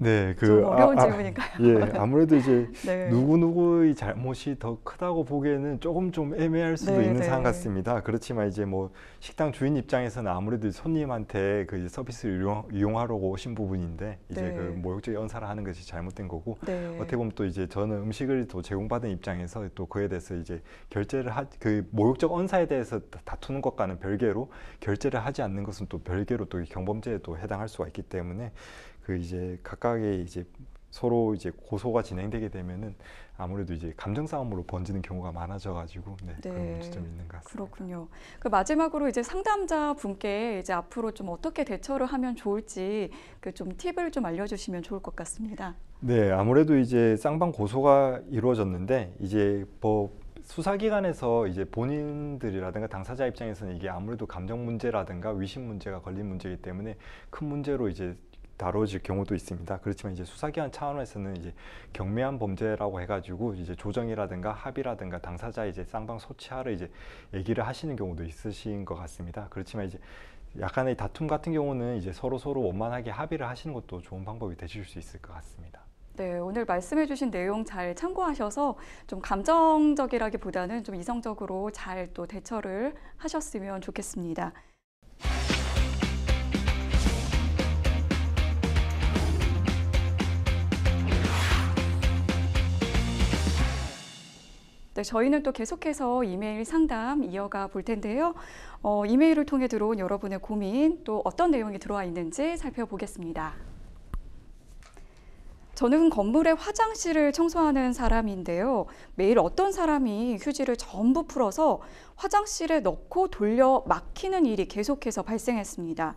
네, 그 아, 어려운 아, 질문인가요? 예, 아무래도 이제 [laughs] 네. 누구 누구의 잘못이 더 크다고 보기에는 조금 좀 애매할 수도 네, 있는 네. 상황 같습니다. 그렇지만 이제 뭐 식당 주인 입장에서는 아무래도 손님한테 그 서비스를 이용, 하려고 오신 부분인데 이제 그 네. 모욕적 연사를 하는 것이 잘못된 거고 네. 어떻게 보면 또 이제 저는 음식을 또 제공받은 입장에서 또 그에 대해서 이제 결제를 하그 모욕적 언사에 대해서 다투는 것과는 별개로 결제를 하지 않는 것은 또 별개로 또 경범죄에 또 해당할 수가 있기 때문에 그 이제 각각의 이제 서로 이제 고소가 진행되게 되면은 아무래도 이제 감정 싸움으로 번지는 경우가 많아져가지고 네, 네, 그런 문제점이 있는 것 같습니다. 그렇군요. 그 마지막으로 이제 상담자 분께 이제 앞으로 좀 어떻게 대처를 하면 좋을지 그 좀 팁을 좀 알려주시면 좋을 것 같습니다. 네, 아무래도 이제 쌍방 고소가 이루어졌는데 이제 법 뭐 수사기관에서 이제 본인들이라든가 당사자 입장에서는 이게 아무래도 감정 문제라든가 위신 문제가 걸린 문제이기 때문에 큰 문제로 이제 다뤄질 경우도 있습니다. 그렇지만 이제 수사기관 차원에서는 이제 경미한 범죄라고 해가지고 이제 조정이라든가 합의라든가 당사자 이제 쌍방 소치하를 이제 얘기를 하시는 경우도 있으신 것 같습니다. 그렇지만 이제 약간의 다툼 같은 경우는 이제 서로 서로 원만하게 합의를 하시는 것도 좋은 방법이 되실 수 있을 것 같습니다. 네, 오늘 말씀해주신 내용 잘 참고하셔서 좀 감정적이라기보다는 좀 이성적으로 잘 또 대처를 하셨으면 좋겠습니다. 네, 저희는 또 계속해서 이메일 상담 이어가 볼 텐데요. 어, 이메일을 통해 들어온 여러분의 고민 또 어떤 내용이 들어와 있는지 살펴보겠습니다. 저는 건물의 화장실을 청소하는 사람인데요. 매일 어떤 사람이 휴지를 전부 풀어서 화장실에 넣고 돌려 막히는 일이 계속해서 발생했습니다.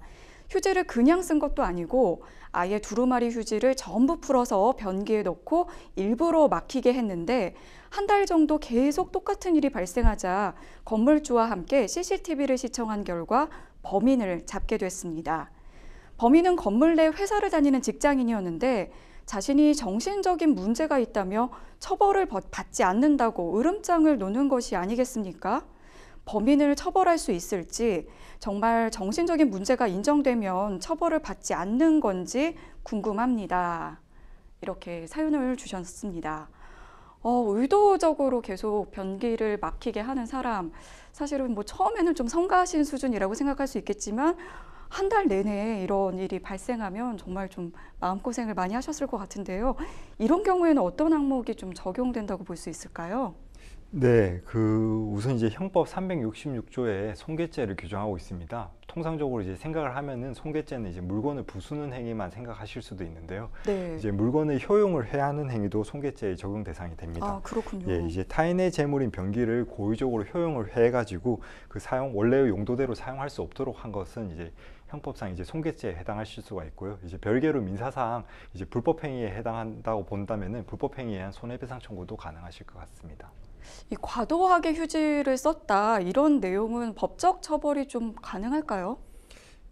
휴지를 그냥 쓴 것도 아니고 아예 두루마리 휴지를 전부 풀어서 변기에 넣고 일부러 막히게 했는데 한달 정도 계속 똑같은 일이 발생하자 건물주와 함께 CCTV를 시청한 결과 범인을 잡게 됐습니다. 범인은 건물 내 회사를 다니는 직장인이었는데 자신이 정신적인 문제가 있다며 처벌을 받지 않는다고 으름장을 놓는 것이 아니겠습니까? 범인을 처벌할 수 있을지 정말 정신적인 문제가 인정되면 처벌을 받지 않는 건지 궁금합니다. 이렇게 사연을 주셨습니다. 어, 의도적으로 계속 변기를 막히게 하는 사람 사실은 뭐 처음에는 좀 성가신 수준이라고 생각할 수 있겠지만 한 달 내내 이런 일이 발생하면 정말 좀 마음고생을 많이 하셨을 것 같은데요. 이런 경우에는 어떤 항목이 좀 적용된다고 볼 수 있을까요? 네, 그 우선 이제 형법 366조에 손괴죄를 규정하고 있습니다. 통상적으로 이제 생각을 하면은 손괴죄는 이제 물건을 부수는 행위만 생각하실 수도 있는데요. 네. 이제 물건을 효용을 해야 하는 행위도 손괴죄에 적용 대상이 됩니다. 아, 그렇군요. 예, 이제 타인의 재물인 변기를 고의적으로 효용을 해 가지고 그 사용 원래의 용도대로 사용할 수 없도록 한 것은 이제 형법상 이제 손괴죄에 해당하실 수가 있고요. 이제 별개로 민사상 이제 불법행위에 해당한다고 본다면은 불법행위에 대한 손해배상 청구도 가능하실 것 같습니다. 이 과도하게 휴지를 썼다 이런 내용은 법적 처벌이 좀 가능할까요?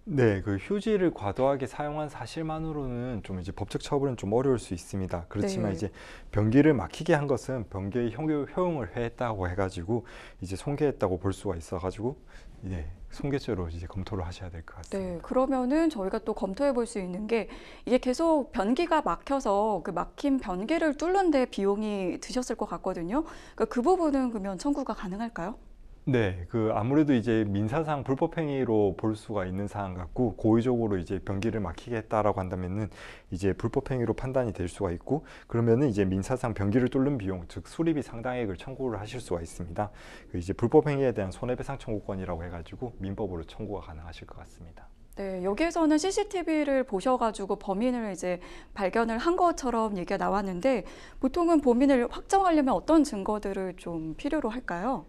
네, 그 휴지를 과도하게 사용한 사실만으로는 좀 이제 법적 처벌은 좀 어려울 수 있습니다. 그렇지만 네. 이제 변기를 막히게 한 것은 변기의 효용을 회했다고 해가지고 이제 손괴했다고 볼 수가 있어가지고 네, 손계죄로 이제 검토를 하셔야 될 것 같습니다. 네, 그러면은 저희가 또 검토해 볼 수 있는 게 이게 계속 변기가 막혀서 그 막힌 변기를 뚫는데 비용이 드셨을 것 같거든요. 그러니까 그 부분은 그러면 청구가 가능할까요? 네, 그 아무래도 이제 민사상 불법행위로 볼 수가 있는 사항 같고 고의적으로 이제 변기를 막히겠다라고 한다면은 이제 불법행위로 판단이 될 수가 있고 그러면은 이제 민사상 변기를 뚫는 비용 즉 수리비 상당액을 청구를 하실 수가 있습니다. 그 이제 불법행위에 대한 손해배상 청구권이라고 해가지고 민법으로 청구가 가능하실 것 같습니다. 네, 여기에서는 CCTV를 보셔가지고 범인을 이제 발견을 한 것처럼 얘기가 나왔는데 보통은 범인을 확정하려면 어떤 증거들을 좀 필요로 할까요?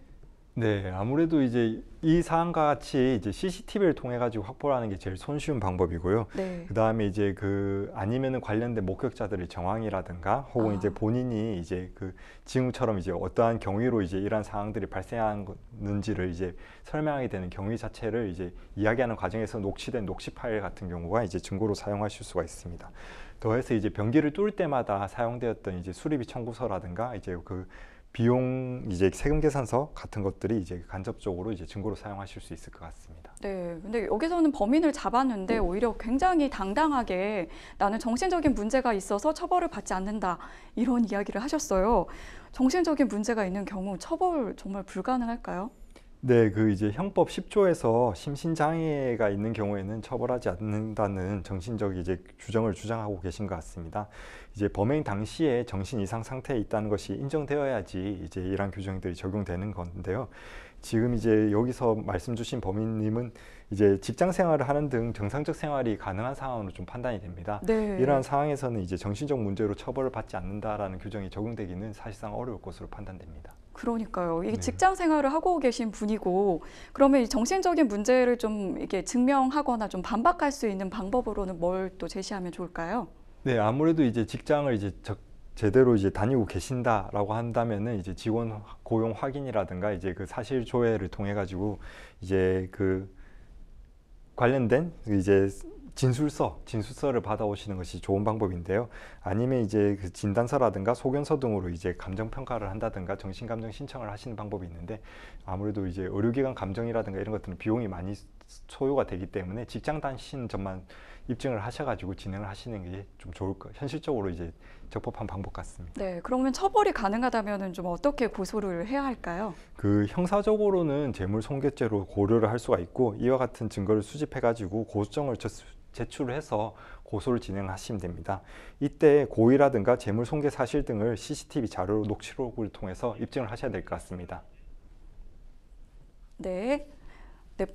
네, 아무래도 이제 이사항과 같이 이제 CCTV를 통해 가지고 확보를 하는 게 제일 손쉬운 방법이고요. 네. 그다음에 이제 그 아니면은 관련된 목격자들의 정황이라든가 혹은 아. 이제 본인이 이제 그 지금처럼 이제 어떠한 경위로 이제 이러한 상황들이 발생하는지를 이제 설명하게 되는 경위 자체를 이제 이야기하는 과정에서 녹취된 녹취 파일 같은 경우가 이제 증거로 사용하실 수가 있습니다. 더해서 이제 변기를 뚫을 때마다 사용되었던 이제 수리비 청구서라든가 이제 그 비용 이제 세금 계산서 같은 것들이 이제 간접적으로 이제 증거로 사용하실 수 있을 것 같습니다. 네, 근데 여기서는 범인을 잡았는데 네. 오히려 굉장히 당당하게 나는 정신적인 문제가 있어서 처벌을 받지 않는다 이런 이야기를 하셨어요. 정신적인 문제가 있는 경우 처벌 정말 불가능할까요? 네, 그 이제 형법 10조에서 심신장애가 있는 경우에는 처벌하지 않는다는 정신적 이제 규정을 주장하고 계신 것 같습니다. 이제 범행 당시에 정신 이상 상태에 있다는 것이 인정되어야지 이제 이러한 규정들이 적용되는 건데요. 지금 이제 여기서 말씀 주신 범인님은 이제 직장 생활을 하는 등 정상적 생활이 가능한 상황으로 좀 판단이 됩니다. 네. 이러한 상황에서는 이제 정신적 문제로 처벌을 받지 않는다라는 규정이 적용되기는 사실상 어려울 것으로 판단됩니다. 그러니까요. 이게 네. 직장 생활을 하고 계신 분이고 그러면 정신적인 문제를 좀 이게 증명하거나 좀 반박할 수 있는 방법으로는 뭘 또 제시하면 좋을까요? 네, 아무래도 이제 직장을 이제 적, 제대로 이제 다니고 계신다라고 한다면은 이제 직원 고용 확인이라든가 이제 그 사실 조회를 통해 가지고 이제 그 관련된 이제 진술서, 진술서를 받아오시는 것이 좋은 방법인데요. 아니면 이제 그 진단서라든가 소견서 등으로 이제 감정평가를 한다든가 정신감정 신청을 하시는 방법이 있는데 아무래도 이제 의료기관 감정이라든가 이런 것들은 비용이 많이 소요가 되기 때문에 직장 다신시 점만 입증을 하셔가지고 진행을 하시는 게 좀 좋을 거, 현실적으로 이제 적법한 방법 같습니다. 네, 그러면 처벌이 가능하다면좀 어떻게 고소를 해야 할까요? 그 형사적으로는 재물 손괴죄로 고려를 할 수가 있고 이와 같은 증거를 수집해가지고 고소장을 쳤을 제출해서 을 고소를 진행하시면 됩니다. 이때 고의라든가 재물손괴 사실 등을 CCTV 자료 녹취록을 통해서 입증을 하셔야 될 것 같습니다. 네. 네.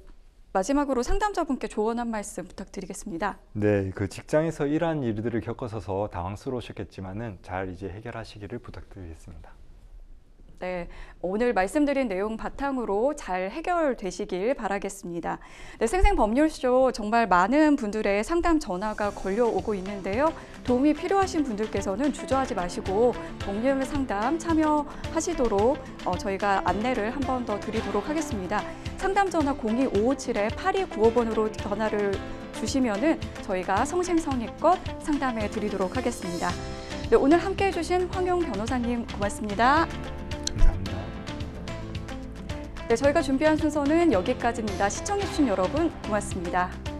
마지막으로 상담자분께 조언 한 말씀 부탁드리겠습니다. 네, 그 직장에서 이러한 일들을 겪어서 당황스러우셨겠지만은 잘 이제 해결하시기를 부탁드리겠습니다. 네, 오늘 말씀드린 내용 바탕으로 잘 해결되시길 바라겠습니다. 네, 생생 법률쇼 정말 많은 분들의 상담 전화가 걸려오고 있는데요. 도움이 필요하신 분들께서는 주저하지 마시고 법률 상담 참여하시도록 어, 저희가 안내를 한 번 더 드리도록 하겠습니다. 상담 전화 02557-8295번으로 전화를 주시면은 저희가 성심성의껏 상담해 드리도록 하겠습니다. 네, 오늘 함께 해주신 황용 변호사님 고맙습니다. 네, 저희가 준비한 순서는 여기까지입니다. 시청해주신 여러분 고맙습니다.